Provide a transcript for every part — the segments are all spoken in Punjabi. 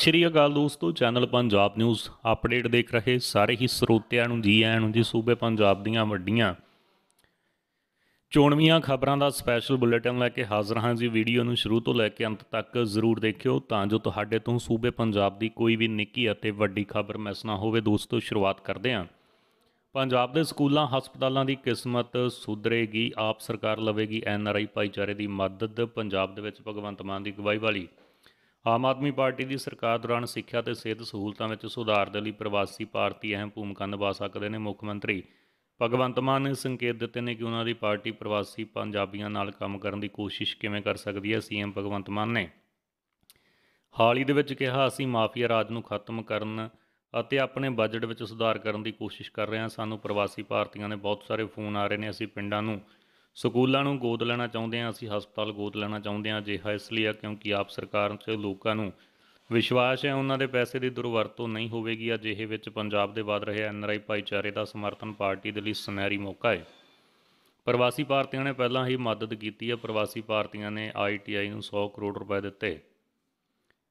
ਸਤਿ ਸ਼੍ਰੀ ਅਕਾਲ ਦੋਸਤੋ ਚੈਨਲ ਪੰਜਾਬ ਨਿਊਜ਼ ਅਪਡੇਟ ਦੇਖ ਰਹੇ ਸਾਰੇ ਹੀ ਸਰੋਤਿਆਂ ਨੂੰ ਜੀ ਆਇਆਂ ਨੂੰ ਜੀ ਸੂਬੇ ਪੰਜਾਬ ਦੀਆਂ ਵੱਡੀਆਂ ਚੋਣਵੀਆਂ ਖਬਰਾਂ ਦਾ ਸਪੈਸ਼ਲ ਬੁਲੇਟਿਨ ਲੈ ਕੇ ਹਾਜ਼ਰ ਹਾਂ ਜੀ ਵੀਡੀਓ ਨੂੰ ਸ਼ੁਰੂ ਤੋਂ ਲੈ ਕੇ ਅੰਤ ਤੱਕ ਜ਼ਰੂਰ ਦੇਖਿਓ ਤਾਂ ਜੋ ਤੁਹਾਡੇ ਤੋਂ ਸੂਬੇ ਪੰਜਾਬ ਦੀ ਕੋਈ ਵੀ ਨਿੱਕੀ ਅਤੇ ਵੱਡੀ ਖਬਰ ਮਿਸ ਨਾ ਹੋਵੇ ਦੋਸਤੋ ਸ਼ੁਰੂਆਤ ਕਰਦੇ ਹਾਂ ਪੰਜਾਬ ਦੇ ਸਕੂਲਾਂ ਹਸਪਤਾਲਾਂ ਦੀ ਕਿਸਮਤ ਸੁਧਰੇਗੀ ਆਪ ਸਰਕਾਰ ਲਵੇਗੀ ਐਨਆਰਆਈ ਭਾਈਚਾਰੇ ਦੀ ਮਦਦ ਪੰਜਾਬ ਦੇ ਵਿੱਚ ਭਗਵੰਤ ਮਾਨ ਦੀ ਗਵਾਹੀ ਵਾਲੀ ਆਮ ਆਦਮੀ ਪਾਰਟੀ ਦੀ ਸਰਕਾਰ ਦੌਰਾਨ ਸਿੱਖਿਆ ਤੇ ਸਿਹਤ ਸਹੂਲਤਾਂ ਵਿੱਚ ਸੁਧਾਰ ਦੇ ਲਈ ਪ੍ਰਵਾਸੀ ਭਾਰਤੀ ਅਹਿਮ ਭੂਮਿਕਾ ਨਿਭਾ ਸਕਦੇ ਨੇ ਮੁੱਖ ਮੰਤਰੀ ਭਗਵੰਤ ਮਾਨ ਨੇ ਸੰਕੇਤ ਦਿੱਤੇ ਨੇ ਕਿ ਉਹਨਾਂ ਦੀ ਪਾਰਟੀ ਪ੍ਰਵਾਸੀ ਪੰਜਾਬੀਆਂ ਨਾਲ ਕੰਮ ਕਰਨ ਦੀ ਕੋਸ਼ਿਸ਼ ਕਿਵੇਂ ਕਰ ਸਕਦੀ ਹੈ ਸੀਐਮ ਭਗਵੰਤ ਮਾਨ ਨੇ ਹਾਲ ਹੀ ਦੇ ਵਿੱਚ ਕਿਹਾ ਅਸੀਂ ਮਾਫੀਆ ਰਾਜ ਨੂੰ ਖਤਮ ਕਰਨ ਅਤੇ ਆਪਣੇ ਬਜਟ ਵਿੱਚ ਸੁਧਾਰ ਕਰਨ ਦੀ ਕੋਸ਼ਿਸ਼ ਕਰ ਰਹੇ ਹਾਂ ਸਾਨੂੰ ਪ੍ਰਵਾਸੀ ਭਾਰਤੀਆਂ ਦੇ ਬਹੁਤ ਸਾਰੇ ਫੋਨ ਆ ਰਹੇ ਨੇ ਅਸੀਂ ਪਿੰਡਾਂ ਨੂੰ ਸਕੂਲਾਂ ਨੂੰ ਗੋਦ ਲੈਣਾ ਚਾਹੁੰਦੇ ਆ ਅਸੀਂ ਹਸਪਤਾਲ ਗੋਦ ਲੈਣਾ ਚਾਹੁੰਦੇ ਆ ਅਜਿਹਾ ਇਸ ਲਈ ਆ ਕਿਉਂਕਿ ਆਪ ਸਰਕਾਰ 'ਚ ਲੋਕਾਂ ਨੂੰ ਵਿਸ਼ਵਾਸ ਹੈ ਉਹਨਾਂ ਦੇ ਪੈਸੇ ਦੀ ਦੁਰਵਰਤੋਂ ਨਹੀਂ ਹੋਵੇਗੀ ਅਜਿਹੇ ਵਿੱਚ ਪੰਜਾਬ ਦੇ ਵੱਧ ਰਹੇ ਐਨਆਰਆਈ ਭਾਈਚਾਰੇ ਦਾ ਸਮਰਥਨ ਪਾਰਟੀ ਦੇ ਲਈ ਸੁਨਹਿਰੀ ਮੌਕਾ ਹੈ ਪ੍ਰਵਾਸੀ ਭਾਰਤੀਆਂ ਨੇ ਪਹਿਲਾਂ ਹੀ ਮਦਦ ਕੀਤੀ ਹੈ ਪ੍ਰਵਾਸੀ ਭਾਰਤੀਆਂ ਨੇ ਆਈਟੀਆਈ ਨੂੰ 100 ਕਰੋੜ ਰੁਪਏ ਦਿੱਤੇ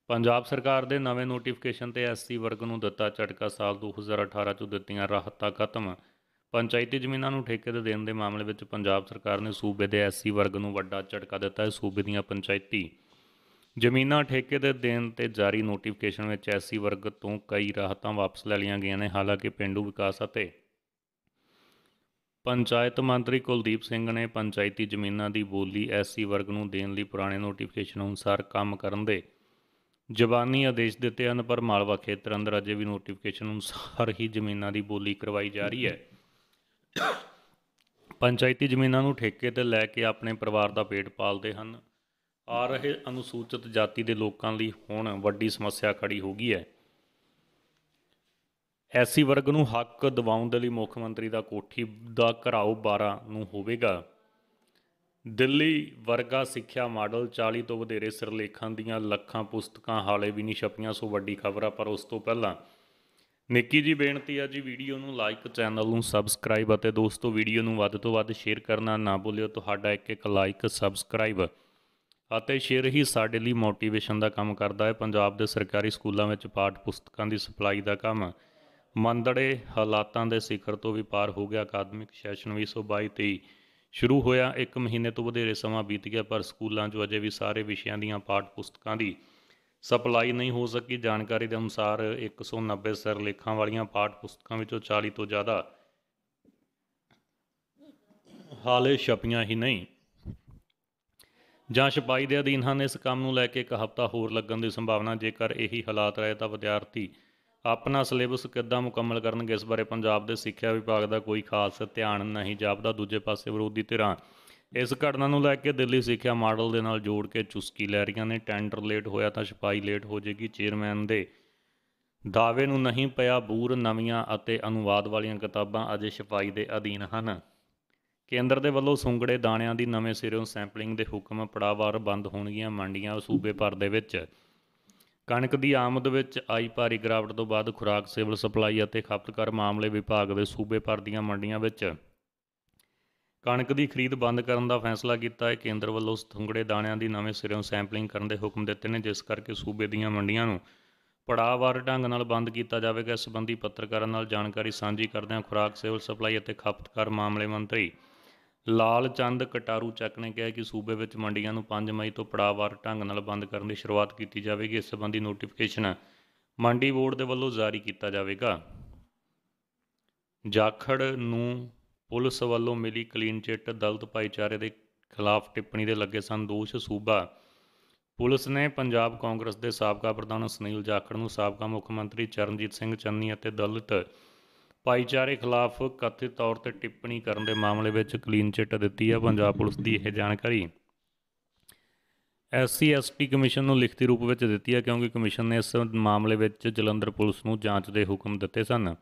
ਪੰਜਾਬ ਸਰਕਾਰ ਦੇ ਨਵੇਂ ਨੋਟੀਫਿਕੇਸ਼ਨ ਤੇ ਐਸਸੀ ਵਰਗ ਨੂੰ ਦਿੱਤਾ ਝਟਕਾ ਸਾਲ 2018 ਚ ਦਿੱਤੀਆਂ ਰਾਹਤਾਂ ਖਤਮ ਪੰਚਾਇਤੀ ਜ਼ਮੀਨਾਂ ਨੂੰ ਠੇਕੇ ਤੇ ਦੇਣ ਦੇ ਮਾਮਲੇ ਵਿੱਚ ਪੰਜਾਬ ਸਰਕਾਰ ਨੇ ਸੂਬੇ ਦੇ ਐਸਸੀ ਵਰਗ ਨੂੰ ਵੱਡਾ ਝਟਕਾ ਦਿੱਤਾ ਹੈ ਸੂਬੇ ਦੀਆਂ ਪੰਚਾਇਤੀ ਜ਼ਮੀਨਾਂ ਠੇਕੇ ਤੇ ਦੇਣ ਤੇ ਜਾਰੀ ਨੋਟੀਫਿਕੇਸ਼ਨ ਵਿੱਚ ਐਸਸੀ ਵਰਗ ਤੋਂ ਕਈ ਰਾਹਤਾਂ ਵਾਪਸ ਲੈ ਲਈਆਂ ਗਈਆਂ ਨੇ ਹਾਲਾਂਕਿ ਪਿੰਡੂ ਵਿਕਾਸ ਅਤੇ ਪੰਚਾਇਤ ਮੰਤਰੀ ਕੁਲਦੀਪ ਸਿੰਘ ਨੇ ਪੰਚਾਇਤੀ ਜ਼ਮੀਨਾਂ ਦੀ ਬੋਲੀ ਐਸਸੀ ਵਰਗ ਨੂੰ ਦੇਣ ਲਈ ਪੁਰਾਣੇ ਨੋਟੀਫਿਕੇਸ਼ਨ ਅਨੁਸਾਰ ਕੰਮ ਕਰਨ ਦੇ ਜ਼ਬਾਨੀ ਆਦੇਸ਼ ਦਿੱਤੇ ਹਨ ਪਰ ਮਾਲਵਾ ਖੇਤਰ ਅੰਦਰ ਅਜੇ ਵੀ ਨੋਟੀਫਿਕੇਸ਼ਨ ਅਨੁਸਾਰ ਹੀ ਜ਼ਮੀਨਾਂ ਦੀ ਬੋਲੀ ਕਰਵਾਈ ਜਾ ਰਹੀ ਹੈ ਪੰਚਾਇਤੀ ਜ਼ਮੀਨਾਂ ਨੂੰ ਠੇਕੇ ਤੇ ਲੈ ਕੇ ਆਪਣੇ ਪਰਿਵਾਰ ਦਾ ਪੇਟ ਪਾਲਦੇ ਹਨ ਆ ਰਹੇ ਅਨੁਸੂਚਿਤ ਜਾਤੀ ਦੇ ਲੋਕਾਂ ਲਈ ਹੁਣ ਵੱਡੀ ਸਮੱਸਿਆ ਖੜੀ ਹੋ ਗਈ ਹੈ ਐਸੀ ਵਰਗ ਨੂੰ ਹੱਕ ਦਿਵਾਉਣ ਦੇ ਲਈ ਮੁੱਖ ਮੰਤਰੀ ਦਾ ਕੋਠੀ ਦਾ ਘਰਾਓ 12 ਨੂੰ ਹੋਵੇਗਾ ਦਿੱਲੀ ਵਰਗਾ ਸਿੱਖਿਆ ਮਾਡਲ 40 ਤੋਂ ਵਧੇਰੇ ਸਿਰਲੇਖਾਂ ਦੀਆਂ ਲੱਖਾਂ ਪੁਸਤਕਾਂ ਹਾਲੇ ਵੀ ਨਹੀਂ ਛਪੀਆਂ ਸੋ ਵੱਡੀ ਖਬਰ ਆ ਪਰ ਉਸ ਤੋਂ ਪਹਿਲਾਂ ਨਿੱਕੀ ਜੀ ਬੇਨਤੀ ਆ ਜੀ ਵੀਡੀਓ ਨੂੰ ਲਾਈਕ ਚੈਨਲ ਨੂੰ ਸਬਸਕ੍ਰਾਈਬ ਅਤੇ ਦੋਸਤੋ ਵੀਡੀਓ ਨੂੰ ਵੱਧ ਤੋਂ ਵੱਧ ਸ਼ੇਅਰ ਕਰਨਾ ਨਾ ਭੁੱਲਿਓ ਤੁਹਾਡਾ ਇੱਕ ਇੱਕ ਲਾਈਕ ਸਬਸਕ੍ਰਾਈਬ ਅਤੇ ਸ਼ੇਅਰ ਹੀ ਸਾਡੇ ਲਈ ਮੋਟੀਵੇਸ਼ਨ ਦਾ ਕੰਮ ਕਰਦਾ ਹੈ ਪੰਜਾਬ ਦੇ ਸਰਕਾਰੀ ਸਕੂਲਾਂ ਵਿੱਚ ਪਾਠ ਪੁਸਤਕਾਂ ਦੀ ਸਪਲਾਈ ਦਾ ਕੰਮ ਮੰਦੜੇ ਹਾਲਾਤਾਂ ਦੇ ਸਿਖਰ ਤੋਂ ਵੀ ਪਾਰ ਹੋ ਗਿਆ ਅਕਾਦਮਿਕ ਸੈਸ਼ਨ 2022-23 ਸ਼ੁਰੂ ਹੋਇਆ 1 ਮਹੀਨੇ ਤੋਂ ਵਧੇਰੇ ਸਮਾਂ ਬੀਤ ਗਿਆ ਪਰ ਸਕੂਲਾਂ 'ਚ ਅਜੇ ਵੀ ਸਾਰੇ ਵਿਸ਼ਿਆਂ ਦੀਆਂ ਪਾਠ ਪੁਸਤਕਾਂ ਦੀ ਸਪਲਾਈ ਨਹੀਂ ਹੋ ਸਕੀ ਜਾਣਕਾਰੀ ਦੇ ਅਨੁਸਾਰ 190 ਸਿਰਲੇਖਾਂ ਵਾਲੀਆਂ ਪਾਠ ਪੁਸਤਕਾਂ ਵਿੱਚੋਂ 40 ਤੋਂ ਜ਼ਿਆਦਾ ਹਾਲੇ ਛਪੀਆਂ ਹੀ ਨਹੀਂ ਜਾਂ ਛਪਾਈ ਦੇ ਅਧੀਨ ਹਨ ਇਸ ਕੰਮ ਨੂੰ ਲੈ ਕੇ ਇੱਕ ਹਫ਼ਤਾ ਹੋਰ ਲੱਗਣ ਦੀ ਸੰਭਾਵਨਾ ਜੇਕਰ ਇਹੀ ਹਾਲਾਤ ਰਹੇ ਤਾਂ ਵਿਦਿਆਰਥੀ ਆਪਣਾ ਸਿਲੇਬਸ ਕਿੱਦਾਂ ਮੁਕੰਮਲ ਕਰਨਗੇ ਇਸ ਬਾਰੇ ਪੰਜਾਬ ਦੇ ਸਿੱਖਿਆ ਵਿਭਾਗ ਦਾ ਕੋਈ ਖਾਸ ਧਿਆਨ ਨਹੀਂ ਜਾਪਦਾ ਦੂਜੇ ਪਾਸੇ ਵਿਰੋਧੀ ਧਿਰਾਂ ਇਸ ਘਟਨਾ ਨੂੰ ਲੈ ਕੇ ਦਿੱਲੀ ਸਿੱਖਿਆ ਮਾਡਲ ਦੇ ਨਾਲ ਜੋੜ ਕੇ ਚੁਸਕੀ ਲੈ ਰਹੀਆਂ ਨੇ ਟੈਂਡਰ ਲੇਟ ਹੋਇਆ ਤਾਂ ਸਿਪਾਈ ਲੇਟ ਹੋ ਜੇਗੀ ਚੇਅਰਮੈਨ ਦੇ ਦਾਅਵੇ ਨੂੰ ਨਹੀਂ ਪਿਆ ਬੂਰ ਨਵੀਆਂ ਅਤੇ ਅਨੁਵਾਦ ਵਾਲੀਆਂ ਕਿਤਾਬਾਂ ਅਜੇ ਸਿਪਾਈ ਦੇ ਅਧੀਨ ਹਨ ਕੇਂਦਰ ਦੇ ਵੱਲੋਂ ਸੁੰਗੜੇ ਦਾਣਿਆਂ ਦੀ ਨਵੇਂ ਸਿਰੋਂ ਸੈਂਪਲਿੰਗ ਦੇ ਹੁਕਮ ਪੜਾਵਾਰ ਬੰਦ ਹੋਣਗੀਆਂ ਮੰਡੀਆਂ ਸੂਬੇ ਭਰ ਦੇ ਵਿੱਚ ਕਣਕ ਦੀ ਆਮਦ ਵਿੱਚ ਆਈ ਭਾਰੀ ਗਿਰਾਵਟ ਤੋਂ ਬਾਅਦ ਖੁਰਾਕ ਸਿਵਲ ਸਪਲਾਈ ਅਤੇ ਖਪਤਕਾਰ ਮਾਮਲੇ ਵਿਭਾਗ ਦੇ ਸੂਬੇ ਭਰ ਦੀਆਂ ਮੰਡੀਆਂ ਵਿੱਚ ਕਣਕ ਦੀ ਖਰੀਦ ਬੰਦ ਕਰਨ ਦਾ ਫੈਸਲਾ ਕੀਤਾ ਹੈ ਕੇਂਦਰ ਵੱਲੋਂ ਸਥੁੰਗੜੇ ਦਾਣਿਆਂ ਦੀ ਨਵੇਂ ਸਿਰਿਓਂ ਸੈਂਪਲਿੰਗ ਕਰਨ ਦੇ ਹੁਕਮ ਦਿੱਤੇ ਨੇ ਜਿਸ ਕਰਕੇ ਸੂਬੇ ਦੀਆਂ ਮੰਡੀਆਂ ਨੂੰ ਪੜਾਵਾਰ ਢੰਗ ਨਾਲ ਬੰਦ ਕੀਤਾ ਜਾਵੇਗਾ ਇਸ ਸੰਬੰਧੀ ਪੱਤਰਕਾਰਾਂ ਨਾਲ ਜਾਣਕਾਰੀ ਸਾਂਝੀ ਕਰਦਿਆਂ ਖੁਰਾਕ ਸਿਵਲ ਸਪਲਾਈ ਅਤੇ ਖਪਤਕਾਰ ਮਾਮਲੇ ਮੰਤਰੀ ਲਾਲ ਚੰਦ ਕਟਾਰੂ ਚੱਕ ਨੇ ਕਿਹਾ ਕਿ ਸੂਬੇ ਵਿੱਚ ਮੰਡੀਆਂ ਨੂੰ 5 ਮਈ ਤੋਂ ਪੜਾਵਾਰ ਢੰਗ ਨਾਲ ਬੰਦ ਕਰਨ ਦੀ ਸ਼ੁਰੂਆਤ ਕੀਤੀ ਜਾਵੇਗੀ ਇਸ ਸੰਬੰਧੀ ਨੋਟੀਫਿਕੇਸ਼ਨ ਮੰਡੀ ਬੋਰਡ ਦੇ ਵੱਲੋਂ ਜਾਰੀ ਕੀਤਾ ਜਾਵੇਗਾ ਜਾਖੜ ਨੂੰ ਪੁਲਿਸ ਵੱਲੋਂ ਮਿਲੀ ਕਲੀਨ ਚਿੱਟ ਦਲਤ ਭਾਈਚਾਰੇ ਦੇ ਖਿਲਾਫ ਟਿੱਪਣੀ ਦੇ ਲੱਗੇ ਸਨ ਦੋਸ਼ ਸੂਬਾ ਪੁਲਿਸ ਨੇ ਪੰਜਾਬ ਕਾਂਗਰਸ ਦੇ ਸਾਬਕਾ ਪ੍ਰਧਾਨ ਸੁਨੀਲ ਜਾਖੜ ਨੂੰ ਸਾਬਕਾ ਮੁੱਖ ਮੰਤਰੀ ਚਰਨਜੀਤ ਸਿੰਘ ਚੰਨੀ ਅਤੇ ਦਲਿਤ ਭਾਈਚਾਰੇ ਖਿਲਾਫ ਕਥਿਤ ਤੌਰ ਤੇ ਟਿੱਪਣੀ ਕਰਨ ਦੇ ਮਾਮਲੇ ਵਿੱਚ ਕਲੀਨ ਚਿੱਟ ਦਿੱਤੀ ਹੈ ਪੰਜਾਬ ਪੁਲਿਸ ਦੀ ਇਹ ਜਾਣਕਾਰੀ ਐਸਸੀ ਐਸਟੀ ਕਮਿਸ਼ਨ ਨੂੰ ਲਿਖਤੀ ਰੂਪ ਵਿੱਚ ਦਿੱਤੀ ਹੈ ਕਿਉਂਕਿ ਕਮਿਸ਼ਨ ਨੇ ਇਸ ਮਾਮਲੇ ਵਿੱਚ ਜਲੰਧਰ ਪੁਲਿਸ ਨੂੰ ਜਾਂਚ ਦੇ ਹੁਕਮ ਦਿੱਤੇ ਸਨ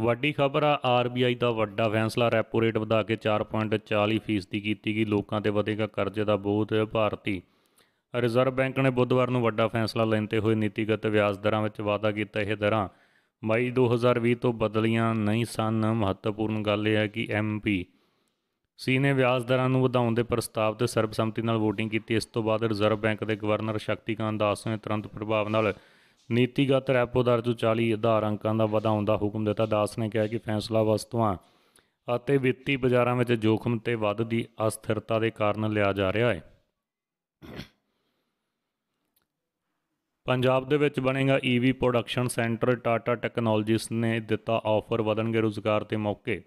ਵੱਡੀ ਖਬਰ ਆ ਆਰਬੀਆਈ ਦਾ ਵੱਡਾ ਫੈਸਲਾ ਰੈਪੋ ਰੇਟ ਵਧਾ ਕੇ 4.40 ਫੀਸਦੀ ਕੀਤੀ ਗਈ ਲੋਕਾਂ ਤੇ ਵਧੇਗਾ ਕਰਜ਼ੇ ਦਾ ਬੋਝ ਭਾਰਤੀ ਰਿਜ਼ਰਵ ਬੈਂਕ ਨੇ ਬੁੱਧਵਾਰ ਨੂੰ ਵੱਡਾ ਫੈਸਲਾ ਲੈਂਦੇ ਹੋਏ ਨੀਤੀਗਤ ਵਿਆਜ ਦਰਾਂ ਵਿੱਚ ਵਾਧਾ ਕੀਤਾ ਇਹ ਦਰਾਂ ਮਈ 2020 ਤੋਂ ਬਦਲੀਆਂ ਨਹੀਂ ਸਨ ਮਹੱਤਵਪੂਰਨ ਗੱਲ ਇਹ ਹੈ ਕਿ ਐਮਪੀ ਸੀ ਨੇ ਵਿਆਜ ਦਰਾਂ ਨੂੰ ਵਧਾਉਣ ਦੇ ਪ੍ਰਸਤਾਵ ਤੇ ਸਰਬਸੰਮਤੀ ਨਾਲ VOTING ਕੀਤੀ ਇਸ ਤੋਂ ਬਾਅਦ ਰਿਜ਼ਰਵ ਬੈਂਕ ਦੇ ਗਵਰਨਰ ਸ਼ਕਤੀਕਾਂਤ ਦਾਸ ਨੇ ਤੁਰੰਤ ਪ੍ਰਭਾਵ ਨਾਲ ਨੀਤੀਗਤ ਰੈਪੋ ਦਰ ਨੂੰ 40 ਆਧਾਰ ਅੰਕਾਂ ਦਾ ਵਧਾਉਣ ਦਾ ਹੁਕਮ ਦਿੱਤਾ ਦਾਸ ਨੇ ਕਿਹਾ ਕਿ ਫੈਸਲਾ ਵਸਤੂਆਂ ਅਤੇ ਵਿੱਤੀ ਬਾਜ਼ਾਰਾਂ ਵਿੱਚ ਜੋਖਮ ਤੇ ਵੱਧ ਦੀ ਅਸਥਿਰਤਾ ਦੇ ਕਾਰਨ ਲਿਆ ਜਾ ਰਿਹਾ ਹੈ ਪੰਜਾਬ ਦੇ ਵਿੱਚ ਬਣੇਗਾ EV production centre Tata technologies ਨੇ ਦਿੱਤਾ ਆਫਰ ਵਧਣਗੇ ਰੋਜ਼ਗਾਰ ਤੇ ਮੌਕੇ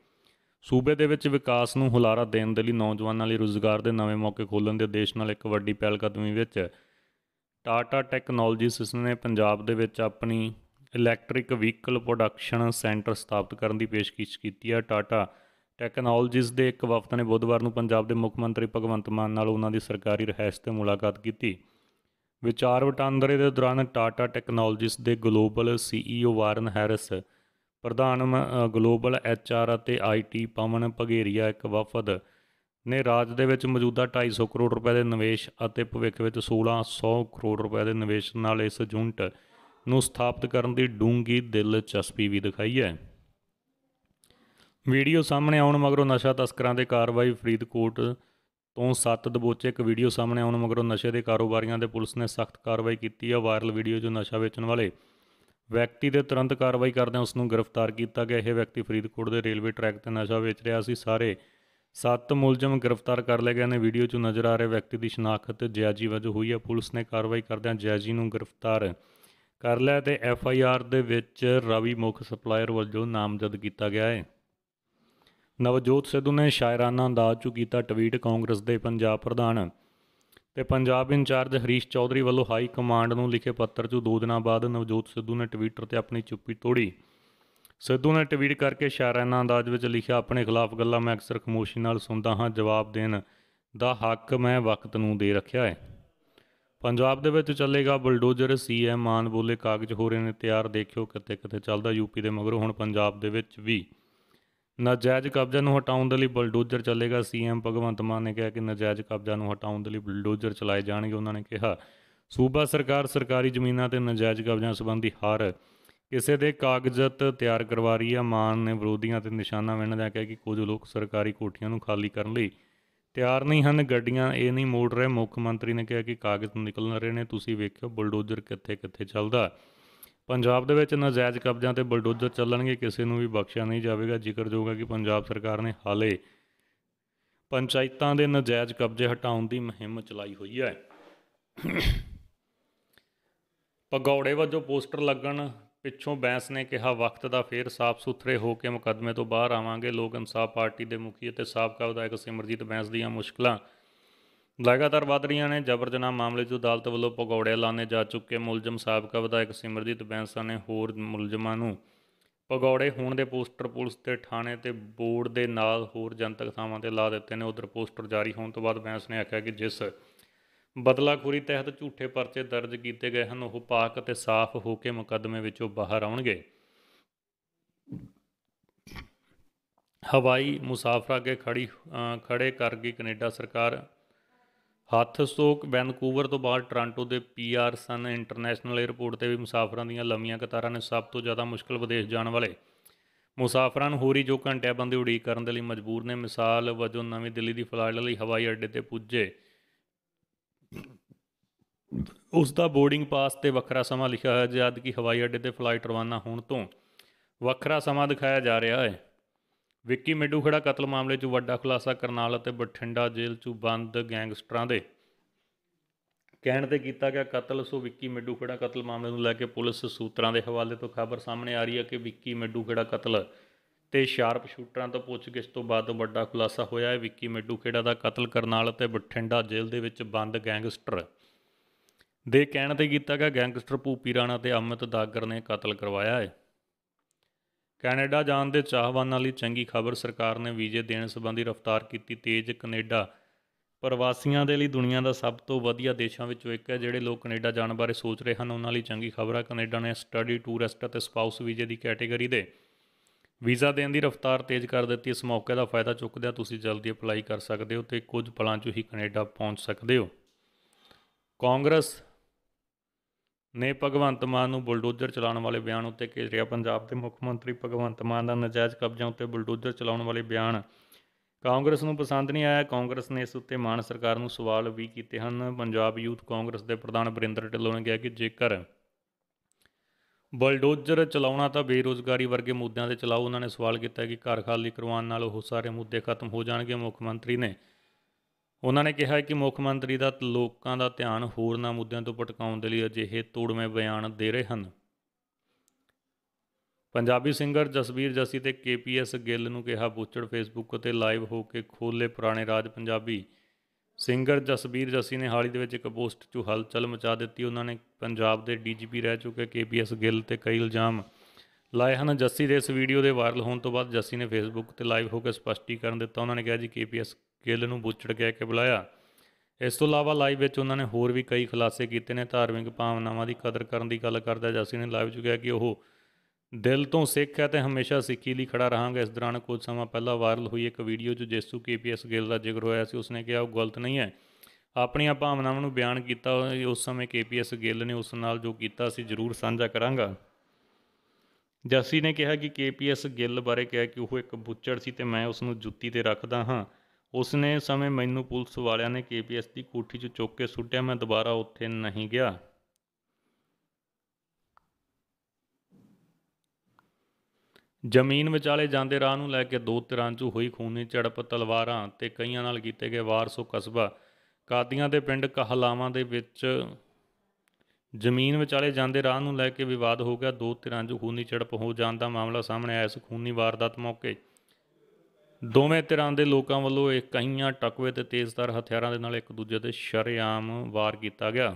ਸੂਬੇ ਦੇ ਵਿੱਚ ਵਿਕਾਸ ਨੂੰ ਹੁਲਾਰਾ ਦੇਣ ਦੇ ਲਈ ਨੌਜਵਾਨਾਂ ਲਈ ਰੋਜ਼ਗਾਰ ਦੇ ਨਵੇਂ ਮੌਕੇ ਖੋਲਣ ਦੇ ਉਦੇਸ਼ ਨਾਲ ਇੱਕ ਵੱਡੀ ਪਹਿਲਕਦਮੀ ਵਿੱਚ ਟਾਟਾ ਟੈਕਨੋਲੋਜੀਸ ਨੇ ਪੰਜਾਬ ਦੇ ਵਿੱਚ ਆਪਣੀ ਇਲੈਕਟ੍ਰਿਕ ਵਹੀਕਲ ਪ੍ਰੋਡਕਸ਼ਨ ਸੈਂਟਰ ਸਥਾਪਿਤ ਕਰਨ ਦੀ ਪੇਸ਼ਕਸ਼ ਕੀਤੀ ਹੈ ਟਾਟਾ ਟੈਕਨੋਲੋਜੀਸ ਦੇ ਇੱਕ ਵਫਦ ਨੇ ਬੁੱਧਵਾਰ ਨੂੰ ਪੰਜਾਬ ਦੇ ਮੁੱਖ ਮੰਤਰੀ ਭਗਵੰਤ ਮਾਨ ਨਾਲ ਉਹਨਾਂ ਦੀ ਸਰਕਾਰੀ ਰਹਿائش ਤੇ ਮੁਲਾਕਾਤ ਕੀਤੀ ਵਿਚਾਰ ਵਟਾਂਦਰੇ ਦੇ ਦੌਰਾਨ ਟਾਟਾ ਟੈਕਨੋਲੋਜੀਸ ਦੇ ਗਲੋਬਲ ਸੀਈਓ ਵਾਰਨ ਹੈਰਿਸ ਪ੍ਰਧਾਨ ਗਲੋਬਲ ਐਚਆਰ ਅਤੇ ਆਈਟੀ ਪਵਨ ਭਗੇਰੀਆ ਇੱਕ ਵਫਦ ਨੇ ਰਾਜ ਦੇ ਵਿੱਚ ਮੌਜੂਦਾ 250 ਕਰੋੜ ਰੁਪਏ ਦੇ ਨਿਵੇਸ਼ ਅਤੇ ਭਵਿੱਖ ਵਿੱਚ 1600 ਕਰੋੜ ਰੁਪਏ ਦੇ ਨਿਵੇਸ਼ ਨਾਲ ਇਸ ਜੁੰਟ ਨੂੰ ਸਥਾਪਿਤ ਕਰਨ ਦੀ ਡੂੰਗੀ ਦਿਲਚਸਪੀ ਵੀ ਦਿਖਾਈ ਹੈ ਵੀਡੀਓ ਸਾਹਮਣੇ ਆਉਣ ਮਗਰੋਂ ਨਸ਼ਾ ਤਸਕਰਾਂ ਦੇ ਕਾਰਵਾਈ ਫਰੀਦਕੋਟ ਤੋਂ ਸੱਤ ਦਬੋਚੇ ਇੱਕ ਵੀਡੀਓ ਸਾਹਮਣੇ ਆਉਣ ਮਗਰੋਂ ਨਸ਼ੇ ਦੇ ਕਾਰੋਬਾਰੀਆਂ ਦੇ ਪੁਲਿਸ ਨੇ ਸਖਤ ਕਾਰਵਾਈ ਕੀਤੀ ਹੈ ਵਾਇਰਲ ਵੀਡੀਓ ਜੋ ਨਸ਼ਾ ਵੇਚਣ ਵਾਲੇ ਵਿਅਕਤੀ ਦੇ ਤੁਰੰਤ ਕਾਰਵਾਈ ਕਰਦਿਆਂ ਉਸ ਨੂੰ ਗ੍ਰਿਫਤਾਰ ਕੀਤਾ ਗਿਆ ਇਹ ਵਿਅਕਤੀ ਫਰੀਦਕੋਟ ਦੇ ਰੇਲਵੇ ਟਰੈਕ ਤੇ ਨਸ਼ਾ ਵੇਚ ਰਿਹਾ ਸੀ ਸਾਰੇ ਸੱਤ ਮੁਲਜ਼ਮ ਗ੍ਰਿਫਤਾਰ ਕਰ ਲਏ ਗਏ ਨੇ ਵੀਡੀਓ 'ਚ ਨਜ਼ਰ ਆ ਰਹੇ ਵਿਅਕਤੀ ਦੀ ਸ਼ਨਾਖਤ ਜਿਆਜੀ ਵਜੋਂ ਹੋਈ ਹੈ ਪੁਲਿਸ ਨੇ ਕਾਰਵਾਈ ਕਰਦਿਆਂ ਜਿਆਜੀ ਨੂੰ ਗ੍ਰਿਫਤਾਰ ਕਰ ਲਿਆ ਤੇ ਐਫ ਆਈ ਆਰ ਦੇ ਵਿੱਚ ਰਵੀ ਮੁਖ ਸਪਲਾਇਰ ਵੱਲੋਂ ਨਾਮਜ਼ਦ ਕੀਤਾ ਗਿਆ ਹੈ ਨਵਜੋਤ ਸਿੱਧੂ ਨੇ ਸ਼ਾਇਰਾਨਾ ਅੰਦਾਜ਼ 'ਚ ਕੀਤਾ ਟਵੀਟ ਕਾਂਗਰਸ ਦੇ ਪੰਜਾਬ ਪ੍ਰਧਾਨ ਤੇ ਪੰਜਾਬ ਇੰਚਾਰਜ ਹਰੀਸ਼ ਚੌਧਰੀ ਵੱਲੋਂ ਹਾਈ ਕਮਾਂਡ ਨੂੰ ਲਿਖੇ ਪੱਤਰ 'ਚ ਦੋ ਦਿਨਾਂ ਬਾਅਦ ਨਵਜੋਤ ਸਿੱਧੂ ਨੇ ਟਵਿੱਟਰ ਤੇ ਆਪਣੀ ਚੁੱਪੀ ਤੋੜੀ ਸਿੱਧੂ ਨੇ ਟਵੀਟ ਕਰਕੇ ਸ਼ਾਇਰਾਨਾ ਅੰਦਾਜ਼ ਵਿੱਚ ਲਿਖਿਆ ਆਪਣੇ ਖਿਲਾਫ ਗੱਲਾਂ ਮੈਂ ਅਕਸਰ ਖਮੋਸ਼ੀ ਨਾਲ ਸੁਣਦਾ ਹਾਂ ਜਵਾਬ ਦੇਣ ਦਾ ਹੱਕ ਮੈਂ ਵਕਤ ਨੂੰ ਦੇ ਰੱਖਿਆ ਹੈ ਪੰਜਾਬ ਦੇ ਵਿੱਚ ਚੱਲੇਗਾ ਬਲਡੋਜ਼ਰ ਸੀਐਮ ਮਾਨ ਬੋਲੇ ਕਾਗਜ਼ ਹੋ ਰਹੇ ਨੇ ਤਿਆਰ ਦੇਖਿਓ ਕਿਤੇ ਕਿਤੇ ਚੱਲਦਾ ਯੂਪੀ ਦੇ ਮਗਰੋਂ ਹੁਣ ਪੰਜਾਬ ਦੇ ਵਿੱਚ ਵੀ ਨਾਜਾਇਜ਼ ਕਬਜ਼ਾ ਨੂੰ ਹਟਾਉਣ ਦੇ ਲਈ ਬਲਡੋਜ਼ਰ ਚੱਲੇਗਾ ਸੀਐਮ ਭਗਵੰਤ ਮਾਨ ਨੇ ਕਿਹਾ ਕਿ ਨਾਜਾਇਜ਼ ਕਬਜ਼ਾ ਨੂੰ ਹਟਾਉਣ ਦੇ ਲਈ ਬਲਡੋਜ਼ਰ ਚਲਾਏ ਜਾਣਗੇ ਉਹਨਾਂ ਨੇ ਕਿਹਾ ਸੂਬਾ ਸਰਕਾਰ ਸਰਕਾਰੀ ਜ਼ਮੀਨਾਂ ਤੇ ਨਾਜਾਇਜ਼ ਕਬਜ਼ਾ ਸੰਬੰਧੀ ਹਰ ਕਿਸੇ ਦੇ ਕਾਗਜ਼ਤ ਤਿਆਰ ਕਰਵਾ ਰਹੀ ਆ ਮਾਨ ਨੇ ਵਿਰੋਧੀਆਂ ਤੇ ਨਿਸ਼ਾਨਾ ਵਹਿਣ ਦਾ ਕਿ ਕੁਝ ਲੋਕ ਸਰਕਾਰੀ ਕੋਠੀਆਂ ਨੂੰ ਖਾਲੀ ਕਰਨ ਲਈ ਤਿਆਰ ਨਹੀਂ ਹਨ ਗੱਡੀਆਂ ਇਹ ਨਹੀਂ ਮੋੜ ਰਹੇ ਮੁੱਖ ਮੰਤਰੀ ਨੇ ਕਿਹਾ ਕਿ ਕਾਗਜ਼ ਨਿਕਲ ਰਹੇ ਨੇ ਤੁਸੀਂ ਵੇਖਿਓ ਬਲਡੋਜ਼ਰ ਕਿੱਥੇ ਕਿੱਥੇ ਚੱਲਦਾ ਪੰਜਾਬ ਦੇ ਵਿੱਚ ਨਾਜਾਇਜ਼ ਕਬਜ਼ਿਆਂ ਤੇ ਬਲਡੋਜ਼ਰ ਚੱਲਣਗੇ ਕਿਸੇ ਨੂੰ ਵੀ ਬਖਸ਼ਿਆ ਨਹੀਂ ਜਾਵੇਗਾ ਜ਼ਿਕਰ ਹੈ ਕਿ ਪੰਜਾਬ ਸਰਕਾਰ ਨੇ ਹਾਲੇ ਪੰਚਾਇਤਾਂ ਦੇ ਨਾਜਾਇਜ਼ ਕਬਜ਼ੇ ਹਟਾਉਣ ਦੀ ਮੁਹਿੰਮ ਚਲਾਈ ਹੋਈ ਹੈ ਪਗੌੜੇ ਵੱਜੋਂ ਪੋਸਟਰ ਲੱਗਣ ਪਿੱਛੋਂ ਬੈਂਸ ਨੇ ਕਿਹਾ ਵਕਤ ਦਾ ਫੇਰ ਸਾਫ਼ ਸੁਥਰੇ ਹੋ ਕੇ ਮੁਕੱਦਮੇ ਤੋਂ ਬਾਹਰ ਆਵਾਂਗੇ ਲੋਕ ਇਨਸਾਫ ਪਾਰਟੀ ਦੇ ਮੁਖੀ ਅਤੇ ਸਾਬਕਾ ਵਿਧਾਇਕ ਸਿਮਰਜੀਤ ਬੈਂਸ ਦੀਆਂ ਮੁਸ਼ਕਲਾਂ ਲਗਾਤਾਰ ਵਧ ਰਹੀਆਂ ਨੇ ਜਬਰ ਜਨਾਹ ਮਾਮਲੇ 'ਚ ਅਦਾਲਤ ਵੱਲੋਂ ਪਗੌੜੇ ਲਾਣੇ ਜਾ ਚੁੱਕੇ ਮੁਲਜ਼ਮ ਸਾਬਕਾ ਵਿਧਾਇਕ ਸਿਮਰਜੀਤ ਬੈਂਸਾ ਨੇ ਹੋਰ ਮੁਲਜ਼ਮਾਂ ਨੂੰ ਪਗੌੜੇ ਹੋਣ ਦੇ ਪੋਸਟਰ ਪੁਲਿਸ ਤੇ ਥਾਣੇ ਤੇ ਬੋਰਡ ਦੇ ਨਾਲ ਹੋਰ ਜਨਤਕ ਥਾਵਾਂ ਤੇ ਲਾ ਦਿੱਤੇ ਨੇ ਉਧਰ ਪੋਸਟਰ ਜਾਰੀ ਹੋਣ ਤੋਂ ਬਾਅਦ ਬੈਂਸ ਨੇ ਆਖਿਆ ਕਿ ਜਿਸ ਬਦਲਾਖੋਰੀ ਤਹਿਤ ਝੂਠੇ ਪਰਚੇ ਦਰਜ ਕੀਤੇ ਗਏ ਹਨ ਉਹ ਪਾਕ ਅਤੇ ਸਾਫ਼ ਹੋ ਕੇ ਮੁਕੱਦਮੇ ਵਿੱਚੋਂ ਬਾਹਰ ਆਉਣਗੇ ਹਵਾਈ ਮੁਸਾਫਰਾਂ ਅੱਗੇ ਖੜੀ ਖੜੇ ਕਰ ਗਈ ਕੈਨੇਡਾ ਸਰਕਾਰ ਹੱਥ ਸੋਕ ਵੈਨਕੂਵਰ ਤੋਂ ਬਾਅਦ ਟ੍ਰਾਂਟੋ ਦੇ ਪੀਆਰ ਸਨ ਇੰਟਰਨੈਸ਼ਨਲ 에ਅਰਪੋਰਟ ਤੇ ਵੀ ਮੁਸਾਫਰਾਂ ਦੀਆਂ ਲੰਮੀਆਂ ਕਤਾਰਾਂ ਨੇ ਸਭ ਤੋਂ ਜ਼ਿਆਦਾ ਮੁਸ਼ਕਲ ਵਿਦੇਸ਼ ਜਾਣ ਵਾਲੇ ਮੁਸਾਫਰਾਂ ਨੂੰ ਹੋਰੀ ਜੋ ਘੰਟਿਆਂ ਬੰਦੇ ਉਡੀਕ ਕਰਨ ਦੇ ਲਈ ਮਜਬੂਰ ਨੇ ਮਿਸਾਲ ਵਜੋਂ ਨਵੀਂ ਦਿੱਲੀ ਦੀ ਫਲਾਈਟ ਲਈ ਹਵਾਈ ਅੱਡੇ ਤੇ ਪੁੱਜੇ ਉਸ ਦਾ ਬੋਰਡਿੰਗ ਪਾਸ ਤੇ ਵੱਖਰਾ ਸਮਾਂ ਲਿਖਿਆ ਹੋਇਆ ਜਦ ਕਿ ਹਵਾਈ ਅੱਡੇ ਤੇ ਫਲਾਈਟ ਰਵਾਨਾ ਹੋਣ ਤੋਂ ਵੱਖਰਾ ਸਮਾਂ ਦਿਖਾਇਆ ਜਾ ਰਿਹਾ ਹੈ ਵਿੱਕੀ ਮਿੱਡੂ ਖੜਾ ਕਤਲ ਮਾਮਲੇ 'ਚ ਵੱਡਾ ਖੁਲਾਸਾ ਕਰਨਾਲ ਅਤੇ ਬਠਿੰਡਾ ਜੇਲ੍ਹ 'ਚ ਬੰਦ ਗੈਂਗਸਟਰਾਂ ਦੇ ਕਹਿਣ ਤੇ ਕੀਤਾ ਗਿਆ ਕਤਲ ਸੋ ਵਿੱਕੀ ਮਿੱਡੂ ਖੜਾ ਕਤਲ ਮਾਮਲੇ ਨੂੰ ਲੈ ਕੇ ਪੁਲਿਸ ਸੂਤਰਾਂ ਦੇ ਹਵਾਲੇ ਤੋਂ ਖਬਰ ਸਾਹਮਣੇ ਆ ਰਹੀ ਹੈ ਕਿ ਵਿੱਕੀ ਮਿੱਡੂ ਖੜਾ ਕਤਲ ਤੇ ਸ਼ਾਰਪ ਸ਼ੂਟਰਾਂ ਤੋਂ ਪੁੱਛਗਿੱਛ ਤੋਂ ਬਾਅਦ ਵੱਡਾ ਖੁਲਾਸਾ ਹੋਇਆ ਹੈ ਵਿੱਕੀ ਮਿੱਡੂ ਖੇੜਾ ਦਾ ਕਤਲ ਕਰਨਾਲ ਅਤੇ ਬਠਿੰਡਾ ਜੇਲ੍ਹ ਦੇ ਵਿੱਚ ਬੰਦ ਗੈਂਗਸਟਰ ਦੇ ਕਹਿਣ ਤੇ ਕੀਤਾ ਗਿਆ ਗੈਂਗਸਟਰ ਭੂਪੀ ਰਾਣਾ ਤੇ ਅਮਿਤ ਦਾਗਰ ਨੇ ਕਤਲ ਕਰਵਾਇਆ ਹੈ ਕੈਨੇਡਾ ਜਾਣ ਦੇ ਚਾਹਵਾਨਾਂ ਲਈ ਚੰਗੀ ਖਬਰ ਸਰਕਾਰ ਨੇ ਵੀਜ਼ੇ ਦੇਣ ਸੰਬੰਧੀ ਰਫ਼ਤਾਰ ਕੀਤੀ ਤੇਜ਼ ਕੈਨੇਡਾ ਪ੍ਰਵਾਸੀਆਂ ਦੇ ਲਈ ਦੁਨੀਆ ਦਾ ਸਭ ਤੋਂ ਵਧੀਆ ਦੇਸ਼ਾਂ ਵਿੱਚੋਂ ਇੱਕ ਹੈ ਜਿਹੜੇ ਲੋਕ ਕੈਨੇਡਾ ਜਾਣ ਬਾਰੇ ਸੋਚ ਰਹੇ ਹਨ ਉਹਨਾਂ ਲਈ ਚੰਗੀ ਖਬਰ ਹੈ ਕੈਨੇਡਾ ਨੇ ਸਟੱਡੀ ਟੂਰਿਸਟ ਅਤੇ ਸਪਾਊਸ ਵੀਜ਼ੇ ਦੀ ਕੈਟਾਗਰੀ ਦੇ ਵੀਜ਼ਾ ਦੇਣ ਦੀ ਰਫ਼ਤਾਰ ਤੇਜ਼ ਕਰ ਦਿੱਤੀ ਇਸ ਮੌਕੇ ਦਾ ਫਾਇਦਾ ਚੁੱਕਦਿਆਂ ਤੁਸੀਂ ਜਲਦੀ ਅਪਲਾਈ ਕਰ ਸਕਦੇ ਹੋ ਤੇ ਕੁਝ ਪਲਾਂ 'ਚ ਹੀ ਕੈਨੇਡਾ ਪਹੁੰਚ ਸਕਦੇ ਹੋ ਕਾਂਗਰਸ ਨੇ ਭਗਵੰਤ ਮਾਨ ਨੂੰ ਬੁਲਡੋਜ਼ਰ ਚਲਾਉਣ ਵਾਲੇ ਬਿਆਨ ਉੱਤੇ ਕੇਜਰੀਆ ਪੰਜਾਬ ਦੇ ਮੁੱਖ ਮੰਤਰੀ ਭਗਵੰਤ ਮਾਨ ਦਾ ਨਜਾਇਜ਼ ਕਬਜ਼ਿਆਂ ਉੱਤੇ ਬੁਲਡੋਜ਼ਰ ਚਲਾਉਣ ਵਾਲੇ ਬਿਆਨ ਕਾਂਗਰਸ ਨੂੰ ਪਸੰਦ ਨਹੀਂ ਆਇਆ ਕਾਂਗਰਸ ਨੇ ਇਸ ਉੱਤੇ ਮਾਨ ਸਰਕਾਰ ਨੂੰ ਸਵਾਲ ਵੀ ਕੀਤੇ ਹਨ ਪੰਜਾਬ ਯੂਥ ਕਾਂਗਰਸ ਦੇ ਪ੍ਰਧਾਨ ਬਰਿੰਦਰ ਢਿੱਲੋਂ ਨੇ ਕਿਹਾ ਕਿ ਜੇਕਰ ਬਲਡੋਜ਼ਰ ਚਲਾਉਣਾ ਤਾਂ ਬੇਰੋਜ਼ਗਾਰੀ ਵਰਗੇ ਮੁੱਦਿਆਂ ਤੇ ਚਲਾਓ ਉਹਨਾਂ ਨੇ ਸਵਾਲ ਕੀਤਾ ਕਿ ਘਰ ਖਾਲੀ ਕਰਵਾਉਣ ਨਾਲ ਉਹ ਸਾਰੇ ਮੁੱਦੇ ਖਤਮ ਹੋ ਜਾਣਗੇ ਮੁੱਖ ਮੰਤਰੀ ਨੇ ਉਹਨਾਂ ਨੇ ਕਿਹਾ ਕਿ ਮੁੱਖ ਮੰਤਰੀ ਦਾ ਲੋਕਾਂ ਦਾ ਧਿਆਨ ਹੋਰਨਾਂ ਮੁੱਦਿਆਂ ਤੋਂ ਭਟਕਾਉਣ ਦੇ ਲਈ ਅਜਿਹੇ ਤੋੜਵੇਂ ਬਿਆਨ ਦੇ ਰਹੇ ਹਨ ਪੰਜਾਬੀ ਸਿੰਗਰ ਜਸਵੀਰ ਜੱਸੀ ਤੇ ਕੇਪੀਐਸ ਗਿੱਲ ਨੂੰ ਕਿਹਾ ਬੁੱਚੜ ਫੇਸਬੁੱਕ ਤੇ ਲਾਈਵ ਹੋ ਕੇ ਖੋਲੇ ਪੁਰਾਣੇ ਰਾਜ ਪੰਜਾਬੀ ਸਿੰਗਰ ਜਸਵੀਰ ਜੱਸੀ ਨੇ ਹਾਲੀ ਦੇ ਵਿੱਚ ਇੱਕ ਪੋਸਟ 'ਚ ਹਲਚਲ ਮਚਾ ਦਿੱਤੀ ਉਹਨਾਂ ਨੇ ਪੰਜਾਬ ਦੇ ਡੀਜੀਪੀ ਰਹਿ ਚੁੱਕੇ ਕੇਪੀਐਸ ਗਿੱਲ ਤੇ ਕਈ ਇਲਜ਼ਾਮ ਲਾਏ ਹਨ ਜੱਸੀ ਦੇ ਇਸ ਵੀਡੀਓ ਦੇ ਵਾਇਰਲ ਹੋਣ ਤੋਂ ਬਾਅਦ ਜੱਸੀ ਨੇ ਫੇਸਬੁੱਕ ਤੇ ਲਾਈਵ ਹੋ ਕੇ ਸਪਸ਼ਟੀਕਰਨ ਦਿੱਤਾ ਉਹਨਾਂ ਨੇ ਕਿਹਾ ਜੀ ਕੇਪੀਐਸ ਗਿੱਲ ਨੂੰ ਬੁੱਚੜ ਕਹਿ ਕੇ ਬੁਲਾਇਆ ਇਸ ਤੋਂ ਇਲਾਵਾ ਲਾਈਵ ਵਿੱਚ ਉਹਨਾਂ ਨੇ ਹੋਰ ਵੀ ਕਈ ਖੁਲਾਸੇ ਕੀਤੇ ਨੇ ਧਾਰਮਿਕ ਭਾਵਨਾਵਾਂ ਦੀ ਕਦਰ ਕਰਨ ਦੀ ਗੱਲ ਕਰਦਾ ਜਸੀ ਨੇ ਲਾਈਵ 'ਚ ਕਿਹਾ ਕਿ ਉਹ ਦਿਲ ਤੋਂ ਸਿੱਖ ਹੈ ਤੇ ਹਮੇਸ਼ਾ ਸਿੱਖੀ ਲਈ ਖੜਾ ਰਹਾਂਗਾ ਇਸ ਦੌਰਾਨ ਕੁਝ ਸਮਾਂ ਪਹਿਲਾਂ ਵਾਇਰਲ ਹੋਈ ਇੱਕ ਵੀਡੀਓ 'ਚ ਜੇਸੂ ਕੇਪੀਐਸ ਗਿੱਲ ਦਾ ਜ਼ਿਕਰ ਹੋਇਆ ਸੀ ਉਸਨੇ ਕਿਹਾ ਉਹ ਗਲਤ ਨਹੀਂ ਹੈ ਆਪਣੀਆਂ ਭਾਵਨਾਵਾਂ ਨੂੰ ਬਿਆਨ ਕੀਤਾ ਉਸ ਸਮੇਂ ਕੇਪੀਐਸ ਗਿੱਲ ਨੇ ਉਸ ਨਾਲ ਜੋ ਕੀਤਾ ਸੀ ਜ਼ਰੂਰ ਸਾਂਝਾ ਕਰਾਂਗਾ ਜੱਸੀ ਨੇ ਕਿਹਾ ਕਿ ਕੇਪੀਐਸ ਗਿੱਲ ਬਾਰੇ ਕਿਹਾ ਕਿ ਉਹ ਇੱਕ ਬੁੱਚੜ ਸੀ ਤੇ ਮੈਂ ਉਸ ਨੂੰ ਜੁੱਤੀ ਤੇ ਰੱਖਦਾ ਹਾਂ ਉਸਨੇ ਸਮੇਂ ਮੈਨੂੰ ਪੁਲਿਸ ਵਾਲਿਆਂ ਨੇ ਕੇਪੀਐਸ ਦੀ ਕੋਠੀ 'ਚ ਚੁੱਕ ਕੇ ਸੁੱਟਿਆ ਮੈਂ ਦੁਬਾਰਾ ਉੱਥੇ ਨਹੀਂ ਗਿਆ ਜ਼ਮੀਨ ਵਿਚਾਲੇ ਜਾਂਦੇ ਰਾਹ ਨੂੰ ਲੈ ਕੇ ਦੋ ਤਿਰਾਂ 'ਚ ਹੋਈ ਖੂਨੀ ਝੜਪ ਤਲਵਾਰਾਂ ਤੇ ਕਈਆਂ ਨਾਲ ਕੀਤੇ ਗਏ ਵਾਰ ਸੋ ਕਸਬਾ ਕਾਦੀਆਂ ਦੇ ਪਿੰਡ ਕਹਲਾਵਾਂ ਦੇ ਵਿੱਚ ਜ਼ਮੀਨ ਵਿਚਾਲੇ ਜਾਂਦੇ ਰਾਹ ਨੂੰ ਲੈ ਕੇ ਵਿਵਾਦ ਹੋ ਗਿਆ ਦੋ ਤਿਰਾਂ 'ਚ ਖੂਨੀ ਝੜਪ ਹੋ ਜਾਣ ਦਾ ਮਾਮਲਾ ਸਾਹਮਣੇ ਆਇਆ ਇਸ ਖੂਨੀ ਵਾਰਦਾਤ ਮੌਕੇ ਦੋਵੇਂ ਧਿਰਾਂ ਦੇ ਲੋਕਾਂ ਵੱਲੋਂ ਕਈਆਂ ਟਕਵੇ ਤੇ ਤੇਜ਼ਧਾਰ ਹਥਿਆਰਾਂ ਦੇ ਨਾਲ ਇੱਕ ਦੂਜੇ ਤੇ ਸ਼ਰਿਆਮ ਵਾਰ ਕੀਤਾ ਗਿਆ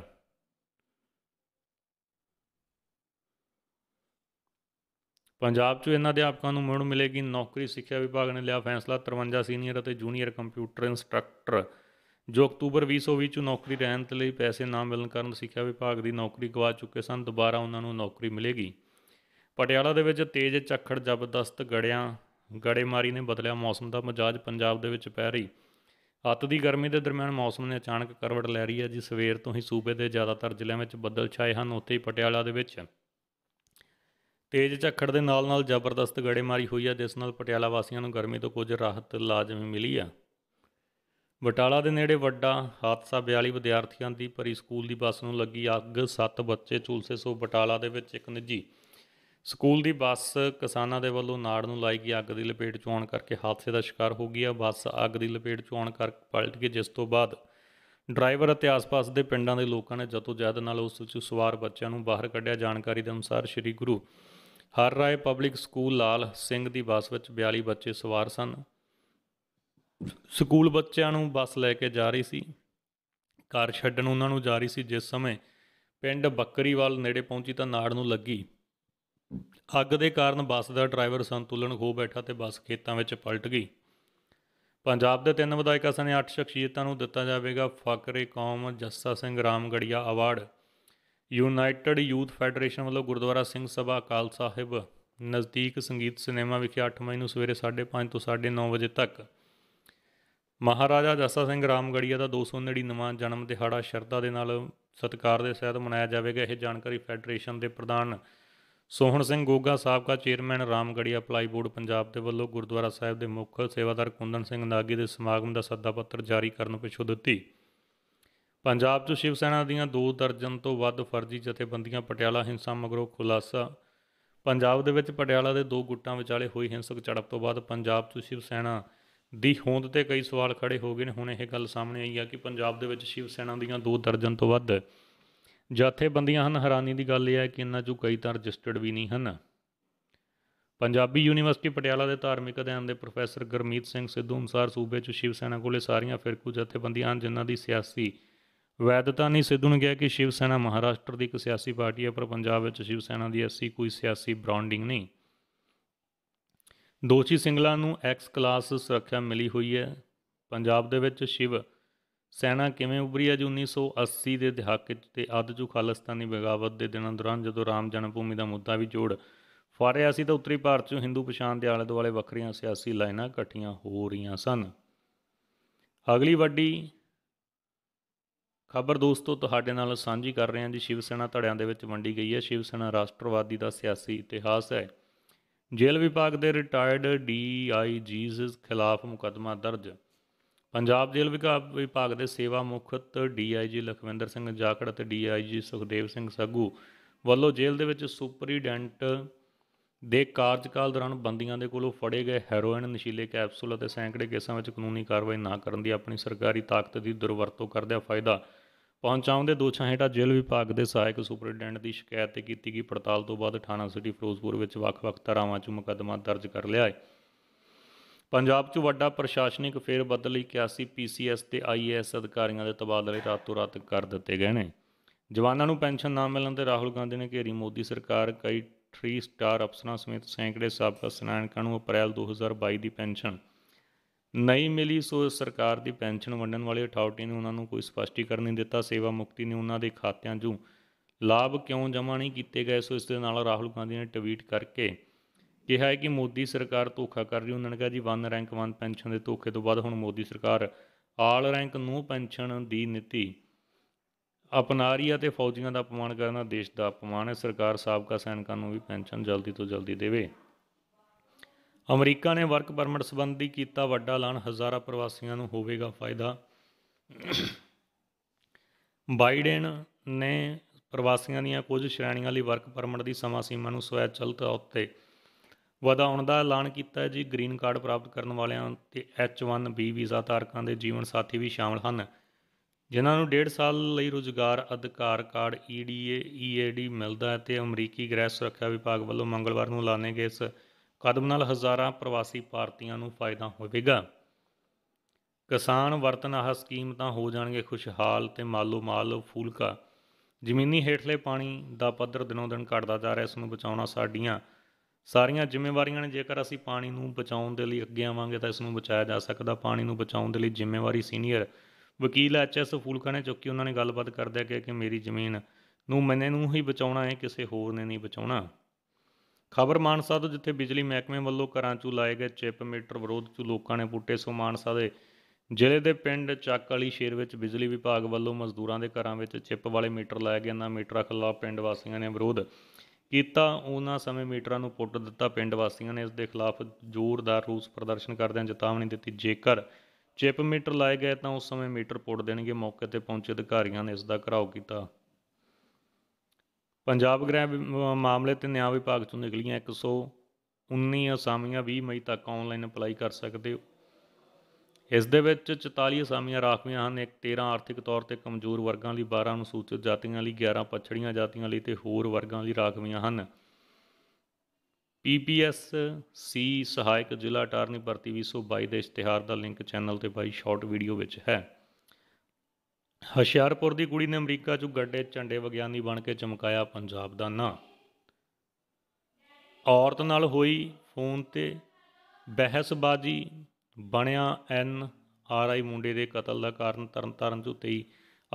ਪੰਜਾਬ 'ਚ ਇਹਨਾਂ ਅਧਿਆਪਕਾਂ ਨੂੰ ਮੁੜ ਮਿਲੇਗੀ ਨੌਕਰੀ ਸਿੱਖਿਆ ਵਿਭਾਗ ਨੇ ਲਿਆ ਫੈਸਲਾ 53 ਸੀਨੀਅਰ ਅਤੇ ਜੂਨੀਅਰ ਕੰਪਿਊਟਰ ਇਨਸਟ੍ਰਕਟਰ ਜੋ ਅਕਤੂਬਰ 2020 'ਚ ਨੌਕਰੀ ਰਹਿਣ ਤੇ ਲਈ ਪੈਸੇ ਨਾ ਮਿਲਣ ਕਾਰਨ ਸਿੱਖਿਆ ਵਿਭਾਗ ਦੀ ਨੌਕਰੀ ਗਵਾ ਚੁੱਕੇ ਸਨ ਦੁਬਾਰਾ ਉਹਨਾਂ ਨੂੰ ਨੌਕਰੀ ਮਿਲੇਗੀ ਪਟਿਆਲਾ ਦੇ ਵਿੱਚ ਤੇਜ਼ ਝੱਖੜ ਜ਼ਬਰਦਸਤ ਗੜਿਆਂ ਗੜੇਮਾਰੀ ਨੇ ਬਦਲਿਆ ਮੌਸਮ ਦਾ ਮਜਾਜ ਪੰਜਾਬ ਦੇ ਵਿੱਚ ਪੈ ਰਹੀ ਅੱਤ ਦੀ ਗਰਮੀ ਦੇ ਦਰਮਿਆਨ ਮੌਸਮ ਨੇ ਅਚਾਨਕ ਕਰਵਟ ਲੈ ਰਹੀ ਹੈ ਜੀ ਸਵੇਰ ਤੋਂ ਹੀ ਸੂਬੇ ਦੇ ਜ਼ਿਆਦਾਤਰ ਜ਼ਿਲ੍ਹਿਆਂ ਵਿੱਚ ਬੱਦਲ ਛਾਏ ਹਨ ਉੱਥੇ ਹੀ ਪਟਿਆਲਾ ਦੇ ਵਿੱਚ ਤੇਜ਼ ਝੱਖੜ ਦੇ ਨਾਲ-ਨਾਲ ਜ਼ਬਰਦਸਤ ਗੜੇਮਾਰੀ ਹੋਈ ਹੈ ਜਿਸ ਨਾਲ ਪਟਿਆਲਾ ਵਾਸੀਆਂ ਨੂੰ ਗਰਮੀ ਤੋਂ ਕੁਝ ਰਾਹਤ ਲਾਜ਼ਮੀ ਮਿਲੀ ਆ ਬਟਾਲਾ ਦੇ ਨੇੜੇ ਵੱਡਾ ਹਾਦਸਾ 42 ਵਿਦਿਆਰਥੀਆਂ ਦੀ ਪ੍ਰੀ ਸਕੂਲ ਦੀ ਬੱਸ ਨੂੰ ਲੱਗੀ ਅੱਗ 7 ਬੱਚੇ ਝੁਲਸੇ ਸੋ ਬਟਾਲਾ ਦੇ ਵਿੱਚ ਇੱਕ ਨਿੱਜੀ ਸਕੂਲ ਦੀ ਬੱਸ ਕਿਸਾਨਾਂ ਦੇ ਵੱਲੋਂ ਨਾੜ ਨੂੰ ਲਾਈ ਗਈ ਅੱਗ ਦੀ ਲਪੇਟ 'ਚ ਆਉਣ ਕਰਕੇ ਹਾਦਸੇ ਦਾ ਸ਼ਿਕਾਰ ਹੋ ਗਈ ਆ ਬੱਸ ਅੱਗ ਦੀ ਲਪੇਟ 'ਚ ਆਉਣ ਕਰਕੇ ਪਲਟ ਗਈ ਜਿਸ ਤੋਂ ਬਾਅਦ ਡਰਾਈਵਰ ਅਤੇ ਆਸ-ਪਾਸ ਦੇ ਪਿੰਡਾਂ ਦੇ ਲੋਕਾਂ ਨੇ ਜਦੋਜਹਿਦ ਨਾਲ ਉਸ ਵਿੱਚ ਸਵਾਰ ਬੱਚਿਆਂ ਨੂੰ ਬਾਹਰ ਕੱਢਿਆ ਜਾਣਕਾਰੀ ਦੇ ਅਨੁਸਾਰ ਸ੍ਰੀ ਗੁਰੂ ਹਰ ਰਾਏ ਪਬਲਿਕ ਸਕੂਲ ਲਾਲ ਸਿੰਘ ਦੀ ਬੱਸ ਵਿੱਚ 42 ਬੱਚੇ ਸਵਾਰ ਸਨ ਸਕੂਲ ਬੱਚਿਆਂ ਨੂੰ ਬੱਸ ਲੈ ਕੇ ਜਾ ਰਹੀ ਸੀ ਕਾਰ ਛੱਡਣ ਉਹਨਾਂ ਨੂੰ ਜਾ ਰਹੀ ਸੀ ਜਿਸ ਸਮੇਂ ਪਿੰਡ ਬੱਕਰੀਵਾਲ ਨੇੜੇ ਪਹੁੰਚੀ ਤਾਂ ਨਾੜ ਨੂੰ ਲੱਗੀ ਅੱਗ ਦੇ ਕਾਰਨ ਬੱਸ ਦਾ ਡਰਾਈਵਰ ਸੰਤੁਲਨ ਖੋ ਬੈਠਾ ਤੇ ਬੱਸ ਖੇਤਾਂ ਵਿੱਚ ਪਲਟ ਗਈ ਪੰਜਾਬ ਦੇ ਤਿੰਨ ਵਿਧਾਇਕਾਂ ਸਣੇ ਅੱਠ ਸ਼ਖਸੀਅਤਾਂ ਨੂੰ ਦਿੱਤਾ ਜਾਵੇਗਾ ਫਕਰੇ ਕੌਮ Jassa Singh Ramgarhia award United Youth Federation ਵੱਲੋਂ ਗੁਰਦੁਆਰਾ ਸਿੰਘ ਸਭਾ ਅਕਾਲ ਸਾਹਿਬ ਨਜ਼ਦੀਕ ਸੰਗੀਤ ਸਿਨੇਮਾ ਵਿਖੇ 8 ਮਈ ਨੂੰ ਸਵੇਰੇ 5:30 ਤੋਂ 9:30 ਵਜੇ ਤੱਕ ਮਹਾਰਾਜਾ ਜੱਸਾ ਸਿੰਘ ਰਾਮਗੜੀਆ ਦਾ 299ਵਾਂ ਜਨਮ ਦਿਹਾੜਾ ਸ਼ਰਧਾ ਦੇ ਨਾਲ ਸਤਕਾਰ ਦੇ ਸਹਿਤ ਮਨਾਇਆ ਜਾਵੇਗਾ ਇਹ ਜਾਣਕਾਰੀ ਫੈਡਰੇਸ਼ਨ ਦੇ ਪ੍ਰਧਾਨ ਸੋਹਣ ਸਿੰਘ ਗੋਗਾ ਸਾਬਕਾ ਚੇਅਰਮੈਨ ਰਾਮਗੜੀਆ ਬੋਰਡ ਪੰਜਾਬ ਦੇ ਵੱਲੋਂ ਗੁਰਦੁਆਰਾ ਸਾਹਿਬ ਦੇ ਮੁੱਖ ਸੇਵਾਦਾਰ ਕੁੰਦਨ ਸਿੰਘ ਨਾਗੀ ਦੇ ਸਮਾਗਮ ਦਾ ਸੱਦਾ ਪੱਤਰ ਜਾਰੀ ਕਰਨ ਪਿਛੋਂ ਦਿੱਤੀ ਪੰਜਾਬ 'ਚ ਸ਼ਿਵ ਸੈਨਾ ਦੀਆਂ 2 ਦਰਜਨ ਤੋਂ ਵੱਧ ਫਰਜ਼ੀ ਜਥੇਬੰਦੀਆਂ ਪਟਿਆਲਾ ਹਿੰਸਾ ਮਗਰੋਂ ਖੁਲਾਸਾ ਪੰਜਾਬ ਦੇ ਵਿੱਚ ਪਟਿਆਲਾ ਦੇ ਦੋ ਗੁੱਟਾਂ ਵਿਚਾਲੇ ਹੋਈ ਹਿੰਸਕ ਝੜਪ ਤੋਂ ਬਾਅਦ ਪੰਜਾਬ 'ਚ ਸ਼ਿਵ ਸੈਨਾ ਦੀ ਹੋਂਦ ਤੇ ਕਈ ਸਵਾਲ ਖੜੇ ਹੋ ਗਏ ਨੇ ਹੁਣ ਇਹ ਗੱਲ ਸਾਹਮਣੇ ਆਈ ਆ ਕਿ ਪੰਜਾਬ ਦੇ ਵਿੱਚ ਸ਼ਿਵ ਸੈਨਾ ਦੀਆਂ 2 ਦਰਜਨ ਤੋਂ ਵੱਧ ਜਥੇਬੰਦੀਆਂ ਹਨ ਹੈਰਾਨੀ ਦੀ ਗੱਲ ਇਹ ਹੈ ਕਿ ਇਹਨਾਂ 'ਚੋਂ ਕਈ ਤਾਂ ਰਜਿਸਟਰਡ ਵੀ ਨਹੀਂ ਹਨ ਪੰਜਾਬੀ ਯੂਨੀਵਰਸਿਟੀ ਪਟਿਆਲਾ ਦੇ ਧਾਰਮਿਕ ਅਧਿਐਨ ਦੇ ਪ੍ਰੋਫੈਸਰ ਗਰਮੀਤ ਸਿੰਘ ਸਿੱਧੂ ਅਨੁਸਾਰ ਸੂਬੇ 'ਚ ਸ਼ਿਵ ਸੈਨਾ ਕੋਲੇ ਸਾਰੀਆਂ ਫਿਰਕੂ ਜਥੇਬੰਦੀਆਂ ਹਨ ਜਿਨ੍ਹਾਂ ਦੀ ਸਿਆਸੀ ਵੈਦਤਾ ਨਹੀਂ ਸਿੱਧੂ ਨੇ ਕਿਹਾ ਕਿ ਸ਼ਿਵ ਸੈਨਾ ਮਹਾਰਾਸ਼ਟਰ ਦੀ ਇੱਕ ਸਿਆਸੀ ਪਾਰਟੀ ਹੈ ਪਰ ਪੰਜਾਬ ਵਿੱਚ ਸ਼ਿਵ ਸੈਨਾ ਦੀ ਐਸੀ ਕੋਈ ਸਿਆਸੀ ਬ੍ਰਾਂਡਿੰਗ ਨਹੀਂ ਦੋਸ਼ੀ ਸਿੰਗਲਾ ਨੂੰ ਐਕਸ ਕਲਾਸ ਸੁਰੱਖਿਆ ਮਿਲੀ ਹੋਈ ਹੈ ਪੰਜਾਬ ਦੇ ਵਿੱਚ ਸ਼ਿਵ ਸੈਨਾ ਕਿਵੇਂ ਉਭਰੀ ਅਜ 1980 ਦੇ ਦਹਾਕੇ ਤੇ ਅਦਜੂ ਖਾਲਸਤਾਨੀ ਬਗਾਵਤ ਦੇ ਦਿਨਾਂ ਦੌਰਾਨ ਜਦੋਂ ਰਾਮ ਜਨਮ ਭੂਮੀ ਦਾ ਮੁੱਦਾ ਵੀ ਜੋੜ ਫਾਰਿਆ ਸੀ ਤਾਂ ਉੱਤਰੀ ਭਾਰਤ 'ਚ ਹਿੰਦੂ ਪਛਾਣ ਦੇ ਆਲੇ ਦੁਆਲੇ ਵੱਖਰੀਆਂ ਸਿਆਸੀ ਲਾਈਨਾਂ ਇਕੱਠੀਆਂ ਹੋ ਰਹੀਆਂ ਸਨ ਅਗਲੀ ਵੱਡੀ ਖਬਰ ਦੋਸਤੋ ਤੁਹਾਡੇ ਨਾਲ ਸਾਂਝੀ ਕਰ ਰਹੇ ਹਾਂ ਜੀ ਸ਼ਿਵ ਸੈਨਾ ਧੜਿਆਂ ਦੇ ਵਿੱਚ ਵੰਡੀ ਗਈ ਹੈ ਸ਼ਿਵ ਸੈਨਾ ਰਾਸ਼ਟਰਵਾਦੀ ਦਾ ਸਿਆਸੀ ਇਤਿਹਾਸ ਹੈ ਜੇਲ੍ਹ ਵਿਭਾਗ ਦੇ ਰਿਟਾਇਰਡ ਡੀਆਈਜੀਜ਼ ਖਿਲਾਫ ਮੁਕਦਮਾ ਦਰਜ ਪੰਜਾਬ ਜੇਲ੍ਹ ਵਿਭਾਗ ਦੇ ਸੇਵਾ ਮੁਖਤ ਡੀਆਈਜੀ ਲਖਵਿੰਦਰ ਸਿੰਘ ਜਾਖੜ ਅਤੇ ਡੀਆਈਜੀ ਸੁਖਦੇਵ ਸਿੰਘ ਸੱਗੂ ਵੱਲੋਂ ਜੇਲ੍ਹ ਦੇ ਵਿੱਚ ਸੁਪਰੀਡੈਂਟ ਦੇ ਕਾਰਜਕਾਲ ਦੌਰਾਨ ਬੰਦੀਆਂ ਦੇ ਕੋਲੋਂ ਫੜੇ ਗਏ ਹੈਰੋਇਨ ਨਸ਼ੀਲੇ ਕੈਪਸੂਲ ਅਤੇ ਸੈਂਕੜੇ ਕੇਸਾਂ ਵਿੱਚ ਕਾਨੂੰਨੀ ਕਾਰਵਾਈ ਨਾ ਕਰਨ ਦੀ ਆਪਣੀ ਸਰਕਾਰੀ ਤਾਕਤ ਦੀ ਦੁਰਵਰਤੋਂ ਕਰਦਿਆਂ ਫਾਇਦਾ ਪਹੁੰਚਾਉਣ ਦੇ ਦੋਸ਼ਾਂ ਹੇਠਾਂ ਜੇਲ੍ਹ ਵਿਭਾਗ ਦੇ ਸਹਾਇਕ ਸੁਪਰੀਡੈਂਟ ਦੀ ਸ਼ਿਕਾਇਤ ਤੇ ਕੀਤੀ ਗਈ ਪੜਤਾਲ ਤੋਂ ਬਾਅਦ ਥਾਣਾ ਸਿਟੀ ਫਿਰੋਜ਼ਪੁਰ ਵਿੱਚ ਵੱਖ-ਵੱਖ ਤਰ੍ਹਾਂਾਂ 'ਚ ਮੁਕੱਦਮਾ ਦਰਜ ਕਰ ਲਿਆ ਹੈ ਪੰਜਾਬ 'ਚ ਵੱਡਾ ਪ੍ਰਸ਼ਾਸਨਿਕ ਫੇਰਬਦਲ ਬਦਲੀ 81 ਪੀਸੀਐਸ ਤੇ ਆਈਏਐਸ ਅਧਿਕਾਰੀਆਂ ਦੇ ਤਬਾਦਲੇ ਰਾਤੋਂ ਰਾਤ ਕਰ ਦਿੱਤੇ ਗਏ ਨੇ ਜਵਾਨਾਂ ਨੂੰ ਪੈਨਸ਼ਨ ਨਾ ਮਿਲਣ ਤੇ ਰਾਹੁਲ ਗਾਂਧੀ ਨੇ ਘੇਰੀ ਮੋਦੀ ਸਰਕਾਰ ਕਈ 3 ਸਟਾਰ ਅਫਸਰਾਂ ਸਮੇਤ ਸੈਂਕੜੇ ਸਾਬਕਾ ਸਨਾਨਕਾਂ ਨੂੰ ਅਪ੍ਰੈਲ 2022 ਦੀ ਪੈਨਸ਼ਨ ਨਹੀਂ ਮਿਲੀ ਸੋ ਸਰਕਾਰ ਦੀ ਪੈਨਸ਼ਨ ਵੰਡਣ ਵਾਲੀ ਅਥਾਰਟੀ ਨੇ ਉਹਨਾਂ ਨੂੰ ਕੋਈ ਸਪਸ਼ਟੀਕਰਨ ਨਹੀਂ ਦਿੱਤਾ ਸੇਵਾ ਮੁਕਤੀ ਨੇ ਉਹਨਾਂ ਦੇ ਖਾਤਿਆਂ 'ਚੋਂ ਲਾਭ ਕਿਉਂ ਜਮ੍ਹਾਂ ਨਹੀਂ ਕੀਤੇ ਗਏ ਸੋ ਇਸ ਦੇ ਨਾਲ ਰਾਹੁਲ ਗਾਂਧੀ ਨੇ ਟਵੀਟ ਕਰਕੇ ਕਿਹਾ ਹੈ ਕਿ ਮੋਦੀ ਸਰਕਾਰ ਧੋਖਾ ਕਰ ਰਹੀ ਉਹਨਾਂ ਨੇ ਕਿਹਾ ਜੀ 1 ਰੈਂਕ 1 ਪੈਨਸ਼ਨ ਦੇ ਧੋਖੇ ਤੋਂ ਬਾਅਦ ਹੁਣ ਮੋਦੀ ਸਰਕਾਰ ਆਲ ਰੈਂਕ ਨੂੰ ਪੈਨਸ਼ਨ ਦੀ ਨੀਤੀ ਅਪਣਾ ਰਹੀ ਹੈ ਤੇ ਫੌਜੀਆਂ ਦਾ ਅਪਮਾਨ ਕਰਨਾ ਦੇਸ਼ ਦਾ ਅਪਮਾਨ ਹੈ ਸਰਕਾਰ ਸਾਬਕਾ ਸੈਨਿਕਾਂ ਨੂੰ ਵੀ ਪੈਨਸ਼ਨ ਜਲਦੀ ਤੋਂ ਜਲਦੀ ਦੇਵੇ ਅਮਰੀਕਾ ਨੇ ਵਰਕ ਪਰਮਿਟ ਸੰਬੰਧੀ ਕੀਤਾ ਵੱਡਾ ਐਲਾਨ ਹਜ਼ਾਰਾਂ ਪ੍ਰਵਾਸੀਆਂ ਨੂੰ ਹੋਵੇਗਾ ਫਾਇਦਾ ਬਾਈਡਨ ਨੇ ਪ੍ਰਵਾਸੀਆਂ ਦੀਆਂ ਕੁਝ ਸ਼੍ਰੇਣੀਆਂ ਲਈ ਵਰਕ ਪਰਮਿਟ ਦੀ ਸਮਾਂ ਸੀਮਾ ਨੂੰ ਸਵੈਚਲਿਤ ਉੱਤੇ ਵਧਾਉਣ ਦਾ ਐਲਾਨ ਕੀਤਾ ਜੀ ਗ੍ਰੀਨ ਕਾਰਡ ਪ੍ਰਾਪਤ ਕਰਨ ਵਾਲਿਆਂ ਤੇ H1B ਵੀਜ਼ਾ ਧਾਰਕਾਂ ਦੇ ਜੀਵਨ ਸਾਥੀ ਵੀ ਸ਼ਾਮਲ ਹਨ ਜਿਨ੍ਹਾਂ ਨੂੰ ਡੇਢ ਸਾਲ ਲਈ ਰੋਜ਼ਗਾਰ ਅਧਿਕਾਰ ਕਾਰਡ EDA EAD ਮਿਲਦਾ ਹੈ ਤੇ ਅਮਰੀਕੀ ਗ੍ਰਹਿ ਸੁਰੱਖਿਆ ਵਿਭਾਗ ਵੱਲੋਂ ਮੰਗਲਵਾਰ ਨੂੰ ਲਾਣੇ ਗਏ ਇਸ ਕਦਮ ਨਾਲ ਹਜ਼ਾਰਾਂ ਪ੍ਰਵਾਸੀ ਭਾਰਤੀਆਂ ਨੂੰ ਫਾਇਦਾ ਹੋਵੇਗਾ ਕਿਸਾਨ ਵਰਤਨ ਆਹ ਸਕੀਮ ਤਾਂ ਹੋ ਜਾਣਗੇ ਖੁਸ਼ਹਾਲ ਤੇ ਮਾਲੋ ਮਾਲ ਫੂਲਕਾ ਜ਼ਮੀਨੀ ਹੇਠਲੇ ਪਾਣੀ ਦਾ ਪੱਧਰ ਦਿਨੋਂ ਦਿਨ ਘਟਦਾ ਜਾ ਰਿਹਾ ਇਸ ਨੂੰ ਬਚਾਉਣਾ ਸਾਡੀਆਂ ਸਾਰੀਆਂ ਜ਼ਿੰਮੇਵਾਰੀਆਂ ਨੇ ਜੇਕਰ ਅਸੀਂ ਪਾਣੀ ਨੂੰ ਬਚਾਉਣ ਦੇ ਲਈ ਅੱਗੇ ਆਵਾਂਗੇ ਤਾਂ ਇਸ ਨੂੰ ਬਚਾਇਆ ਜਾ ਸਕਦਾ ਪਾਣੀ ਨੂੰ ਬਚਾਉਣ ਦੇ ਲਈ ਜ਼ਿੰਮੇਵਾਰੀ ਸੀਨੀਅਰ ਵਕੀਲ ਐਚ ਐਸ ਫੂਲਕਾ ਨੇ ਚੁੱਕੀ ਉਹਨਾਂ ਨੇ ਗੱਲਬਾਤ ਕਰਦਿਆ ਕਿ ਕਿ ਮੇਰੀ ਜ਼ਮੀਨ ਨੂੰ ਨੂੰ ਹੀ ਬਚਾਉਣਾ ਹੈ ਕਿਸੇ ਹੋਰ ਨੇ ਨਹੀਂ ਬਚਾਉਣਾ ਖਬਰ ਮਾਨਸਾ ਤੋਂ ਜਿੱਥੇ ਬਿਜਲੀ ਮਹਿਕਮੇ ਵੱਲੋਂ ਘਰਾਂ 'ਚ ਲਾਏ ਗਏ ਚਿਪ ਮੀਟਰ ਵਿਰੋਧ 'ਚ ਲੋਕਾਂ ਨੇ ਪੁੱਟੇ ਸੋ ਮਾਨਸਾ ਦੇ ਜ਼ਿਲ੍ਹੇ ਦੇ ਪਿੰਡ ਚੱਕ ਵਾਲੀ ਸ਼ੇਰ ਵਿੱਚ ਬਿਜਲੀ ਵਿਭਾਗ ਵੱਲੋਂ ਮਜ਼ਦੂਰਾਂ ਦੇ ਘਰਾਂ ਵਿੱਚ ਚਿਪ ਵਾਲੇ ਮੀਟਰ ਲਾਏ ਗਏ ਨਾ ਮੀਟਰਾਂ ਖਿਲਾਫ ਪਿੰਡ ਵਾਸੀਆਂ ਨੇ ਵਿਰੋਧ ਕੀਤਾ ਉਹਨਾਂ ਸਮੇਂ ਮੀਟਰਾਂ ਨੂੰ ਪੁੱਟ ਦਿੱਤਾ ਪਿੰਡ ਵਾਸੀਆਂ ਨੇ ਇਸ ਦੇ ਖਿਲਾਫ ਜ਼ੋਰਦਾਰ ਰੋਸ ਪ੍ਰਦਰਸ਼ਨ ਕਰਦਿਆਂ ਚੇਤਾਵਨੀ ਦਿੱਤੀ ਜੇਕਰ ਚਿਪ ਮੀਟਰ ਲਾਏ ਗਏ ਤਾਂ ਉਸ ਸਮੇਂ ਮੀਟਰ ਪੁੱਟ ਦੇਣਗੇ ਮੌਕੇ ਤੇ ਪਹੁੰਚੇ ਅਧਿਕਾਰੀਆਂ ਨੇ ਇਸ ਦਾ ਘਰਾਓ ਕੀਤਾ ਪੰਜਾਬ ਗ੍ਰਹਿ ਮਾਮਲੇ ਤੇ ਨਿਆਂ ਵਿਭਾਗ ਤੋਂ ਨਿਕਲੀਆਂ 119 ਅਸਾਮੀਆਂ 20 ਮਈ ਤੱਕ ਆਨਲਾਈਨ ਅਪਲਾਈ ਕਰ ਸਕਦੇ ਇਸ ਦੇ ਵਿੱਚ 44 ਅਸਾਮੀਆਂ ਰਾਖਵੀਆਂ ਹਨ ਇੱਕ 13 ਆਰਥਿਕ ਤੌਰ ਤੇ ਕਮਜ਼ੋਰ ਵਰਗਾਂ ਲਈ 12 ਅਨੁਸੂਚਿਤ ਜਾਤੀਆਂ ਲਈ 11 ਪਛੜੀਆਂ ਜਾਤੀਆਂ ਲਈ ਤੇ ਹੋਰ ਵਰਗਾਂ ਲਈ ਰਾਖਵੀਆਂ ਹਨ ਪੀਪੀਐਸ ਸੀ ਸਹਾਇਕ ਜ਼ਿਲ੍ਹਾ ਟਾਰਨੀ ਭਰਤੀ 222 ਦੇ ਇਸ਼ਤਿਹਾਰ ਦਾ ਲਿੰਕ ਚੈਨਲ ਤੇ ਬਾਈ ਸ਼ਾਰਟ ਵੀਡੀਓ ਵਿੱਚ ਹੈ ਹਸ਼ਿਆਰਪੁਰ ਦੀ ਕੁੜੀ ਨੇ ਅਮਰੀਕਾ 'ਚ ਗੱਡੇ ਝੰਡੇ ਵਿਗਿਆਨੀ ਬਣ ਕੇ ਚਮਕਾਇਆ ਪੰਜਾਬ ਦਾ ਨਾਂ ਔਰਤ ਨਾਲ ਹੋਈ ਫੋਨ ਤੇ ਬਹਿਸਬਾਜ਼ੀ ਬਣਿਆ ਐਨ ਆਰ ਆਈ ਮੁੰਡੇ ਦੇ ਕਤਲ ਦਾ ਕਾਰਨ ਤਰਨਤਾਰਨ ਤੋਂ 23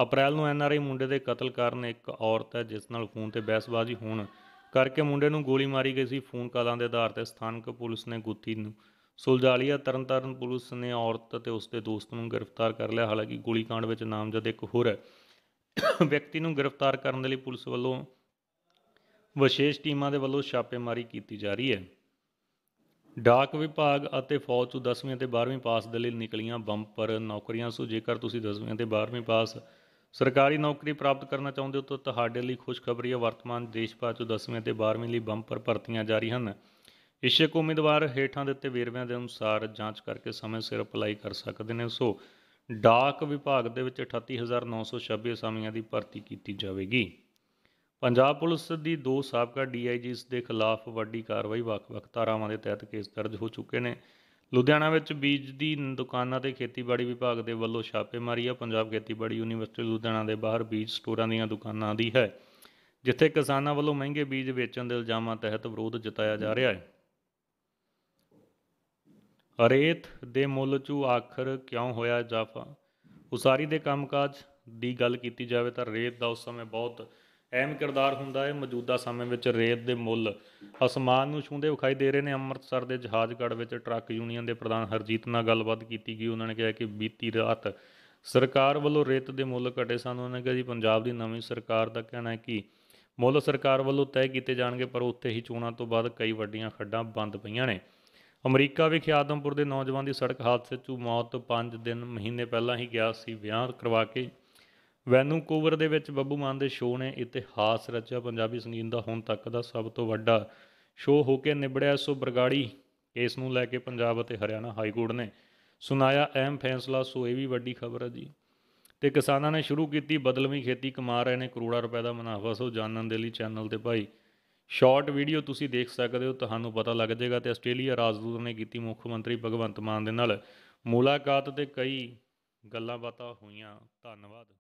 ਅਪ੍ਰੈਲ ਨੂੰ ਐਨ ਆਰ ਆਈ ਮੁੰਡੇ ਦੇ ਕਤਲ ਕਾਰਨ ਇੱਕ ਔਰਤ ਹੈ ਜਿਸ ਨਾਲ ਫੋਨ ਤੇ ਬਹਿਸਬਾਜ਼ੀ ਹੋਣ ਕਰਕੇ ਮੁੰਡੇ ਨੂੰ ਗੋਲੀ ਮਾਰੀ ਗਈ ਸੀ ਫੋਨ ਕਾਲਾਂ ਦੇ ਆਧਾਰ ਤੇ ਸਥਾਨਕ ਪੁਲਿਸ ਨੇ ਗੁੱਤੀ ਨੂੰ ਸੁਲਝਾਲੀਆ ਤਰਨਤਾਰਨ ਪੁਲਿਸ ਨੇ ਔਰਤ ਤੇ ਉਸ ਦੇ ਦੋਸਤ ਨੂੰ ਗ੍ਰਿਫਤਾਰ ਕਰ ਲਿਆ ਹਾਲਾਂਕਿ ਗੋਲੀकांड ਵਿੱਚ ਨਾਮਜ਼ਦ ਇੱਕ ਹੋਰ ਵਿਅਕਤੀ ਨੂੰ ਗ੍ਰਿਫਤਾਰ ਕਰਨ ਦੇ ਲਈ ਪੁਲਿਸ ਵੱਲੋਂ ਵਿਸ਼ੇਸ਼ ਟੀਮਾਂ ਦੇ ਵੱਲੋਂ ਛਾਪੇਮਾਰੀ ਕੀਤੀ ਜਾ ਰਹੀ ਹੈ ਡਾਕ ਵਿਭਾਗ ਅਤੇ ਫੌਜ ਤੋਂ 10ਵੀਂ ਅਤੇ 12ਵੀਂ ਪਾਸ ਦੇ ਲਈ ਨਿਕਲੀਆਂ ਬੰਪਰ ਨੌਕਰੀਆਂ ਸੋ ਜੇਕਰ ਤੁਸੀਂ 10ਵੀਂ ਅਤੇ 12ਵੀਂ ਪਾਸ ਸਰਕਾਰੀ ਨੌਕਰੀ ਪ੍ਰਾਪਤ ਕਰਨਾ ਚਾਹੁੰਦੇ ਹੋ ਤਾਂ ਤੁਹਾਡੇ ਲਈ ਖੁਸ਼ਖਬਰੀ ਹੈ ਵਰਤਮਾਨ ਦੇਸ਼ ਭਾਰਤ ਤੋਂ 10ਵੀਂ ਅਤੇ 12ਵੀਂ ਲਈ ਬੰਪਰ ਭਰਤੀਆਂ ਜਾਰੀ ਹਨ ਇਸ਼ਕ ਉਮੀਦਵਾਰ ਹੇਠਾਂ ਦਿੱਤੇ ਵੇਰਵਿਆਂ ਦੇ ਅਨੁਸਾਰ ਜਾਂਚ ਕਰਕੇ ਸਮੇਂ ਸਿਰ ਅਪਲਾਈ ਕਰ ਸਕਦੇ ਨੇ ਸੋ ਡਾਕ ਵਿਭਾਗ ਦੇ ਵਿੱਚ 38926 ਅਸਾਮੀਆਂ ਦੀ ਭਰਤੀ ਕੀਤੀ ਜਾਵੇਗੀ ਪੰਜਾਬ ਪੁਲਿਸ ਦੀ ਦੋ ਸਾਬਕਾ ਡੀਆਈਜੀਸ ਦੇ ਖਿਲਾਫ ਵੱਡੀ ਕਾਰਵਾਈ ਵੱਖ-ਵੱਖ ਧਾਰਾਵਾਂ ਦੇ ਤਹਿਤ ਕੇਸ ਦਰਜ ਹੋ ਚੁੱਕੇ ਨੇ ਲੁਧਿਆਣਾ ਵਿੱਚ ਬੀਜ ਦੀ ਦੁਕਾਨਾਂ ਤੇ ਖੇਤੀਬਾੜੀ ਵਿਭਾਗ ਦੇ ਵੱਲੋਂ ਛਾਪੇਮਾਰੀ ਆ ਪੰਜਾਬ ਖੇਤੀਬਾੜੀ ਯੂਨੀਵਰਸਿਟੀ ਲੁਧਿਆਣਾ ਦੇ ਬਾਹਰ ਬੀਜ ਸਟੋਰਾਂ ਦੀਆਂ ਦੁਕਾਨਾਂ ਦੀ ਹੈ ਜਿੱਥੇ ਕਿਸਾਨਾਂ ਵੱਲੋਂ ਮਹਿੰਗੇ ਬੀਜ ਵੇਚਣ ਦੇ ਇਲਜ਼ਾਮਾਂ ਤਹਿਤ ਵਿਰੋਧ ਜਤਾਇਆ ਜਾ ਰਿਹਾ ਹੈ ਰੇਤ ਦੇ ਮੁੱਲ 'ਚ ਆਖਰ ਕਿਉਂ ਹੋਇਆ ਜਾਫਾ ਉਸਾਰੀ ਦੇ ਕੰਮਕਾਜ ਦੀ ਗੱਲ ਕੀਤੀ ਜਾਵੇ ਤਾਂ ਰੇਤ ਦਾ ਉਸ ਸਮੇਂ ਬਹੁਤ ਅਹਿਮ ਕਿਰਦਾਰ ਹੁੰਦਾ ਹੈ ਮੌਜੂਦਾ ਸਮੇਂ ਵਿੱਚ ਰੇਤ ਦੇ ਮੁੱਲ ਅਸਮਾਨ ਨੂੰ ਛੂੰਦੇ ਵਿਖਾਈ ਦੇ ਰਹੇ ਨੇ ਅੰਮ੍ਰਿਤਸਰ ਦੇ ਜਹਾਜ਼ਗੜ੍ਹ ਵਿੱਚ ਟਰੱਕ ਯੂਨੀਅਨ ਦੇ ਪ੍ਰਧਾਨ ਹਰਜੀਤ ਨਾਲ ਗੱਲਬਾਤ ਕੀਤੀ ਗਈ ਉਹਨਾਂ ਨੇ ਕਿਹਾ ਕਿ ਬੀਤੀ ਰਾਤ ਸਰਕਾਰ ਵੱਲੋਂ ਰੇਤ ਦੇ ਮੁੱਲ ਘਟੇ ਸਨ ਉਹਨਾਂ ਨੇ ਕਿਹਾ ਜੀ ਪੰਜਾਬ ਦੀ ਨਵੀਂ ਸਰਕਾਰ ਦਾ ਕਹਿਣਾ ਹੈ ਕਿ ਮੁੱਲ ਸਰਕਾਰ ਵੱਲੋਂ ਤੈਅ ਕੀਤੇ ਜਾਣਗੇ ਪਰ ਉੱਥੇ ਹੀ ਚੋਣਾਂ ਤੋਂ ਬਾਅਦ ਕਈ ਵੱਡੀਆਂ ਖੱਡਾਂ ਬੰਦ ਪਈਆਂ ਨੇ ਅਮਰੀਕਾ ਵਿਖੇ ਆਦਮਪੁਰ ਦੇ ਨੌਜਵਾਨ ਦੀ ਸੜਕ ਹਾਦਸੇ 'ਚ ਮੌਤ 5 ਦਿਨ ਮਹੀਨੇ ਪਹਿਲਾਂ ਹੀ ਗਿਆ ਸੀ ਵਿਆਹ ਕਰਵਾ ਕੇ ਵੈਨਕੂਵਰ ਦੇ ਵਿੱਚ ਬੱਬੂ ਮਾਨ ਦੇ ਸ਼ੋਅ ਨੇ ਇਤਿਹਾਸ ਰਚਿਆ ਪੰਜਾਬੀ ਸੰਗੀਤ ਦਾ ਹੁਣ ਤੱਕ ਦਾ ਸਭ ਤੋਂ ਵੱਡਾ ਸ਼ੋਅ ਹੋ ਕੇ ਨਿਬੜਿਆ ਸੋ ਬਰਗਾੜੀ ਕੇਸ ਨੂੰ ਲੈ ਕੇ ਪੰਜਾਬ ਅਤੇ ਹਰਿਆਣਾ ਹਾਈ ਕੋਰਟ ਨੇ ਸੁਣਾਇਆ ਅਹਿਮ ਫੈਸਲਾ ਸੋ ਇਹ ਵੀ ਵੱਡੀ ਖਬਰ ਹੈ ਜੀ ਤੇ ਕਿਸਾਨਾਂ ਨੇ ਸ਼ੁਰੂ ਕੀਤੀ ਬਦਲਵੀਂ ਖੇਤੀ ਕਮਾ ਰਹੇ ਨੇ ਕਰੋੜਾਂ ਰੁਪਏ ਦਾ ਮੁਨਾਫਾ ਸੋ ਜਾਣਨ ਦੇ ਲਈ ਚੈਨਲ ਤੇ ਭਾਈ ਸ਼ਾਰਟ ਵੀਡੀਓ ਤੁਸੀਂ ਦੇਖ ਸਕਦੇ ਹੋ ਤੁਹਾਨੂੰ ਪਤਾ ਲੱਗ ਜਾਏਗਾ ਤੇ ਆਸਟ੍ਰੇਲੀਆ ਰਾਜਦੂਤ ਨੇ ਕੀਤੀ ਮੁੱਖ ਮੰਤਰੀ ਭਗਵੰਤ ਮਾਨ ਦੇ ਨਾਲ ਮੁਲਾਕਾਤ ਤੇ ਕਈ ਗੱਲਾਂ ਬਾਤਾਂ ਹੋਈਆਂ ਧੰਨਵਾਦ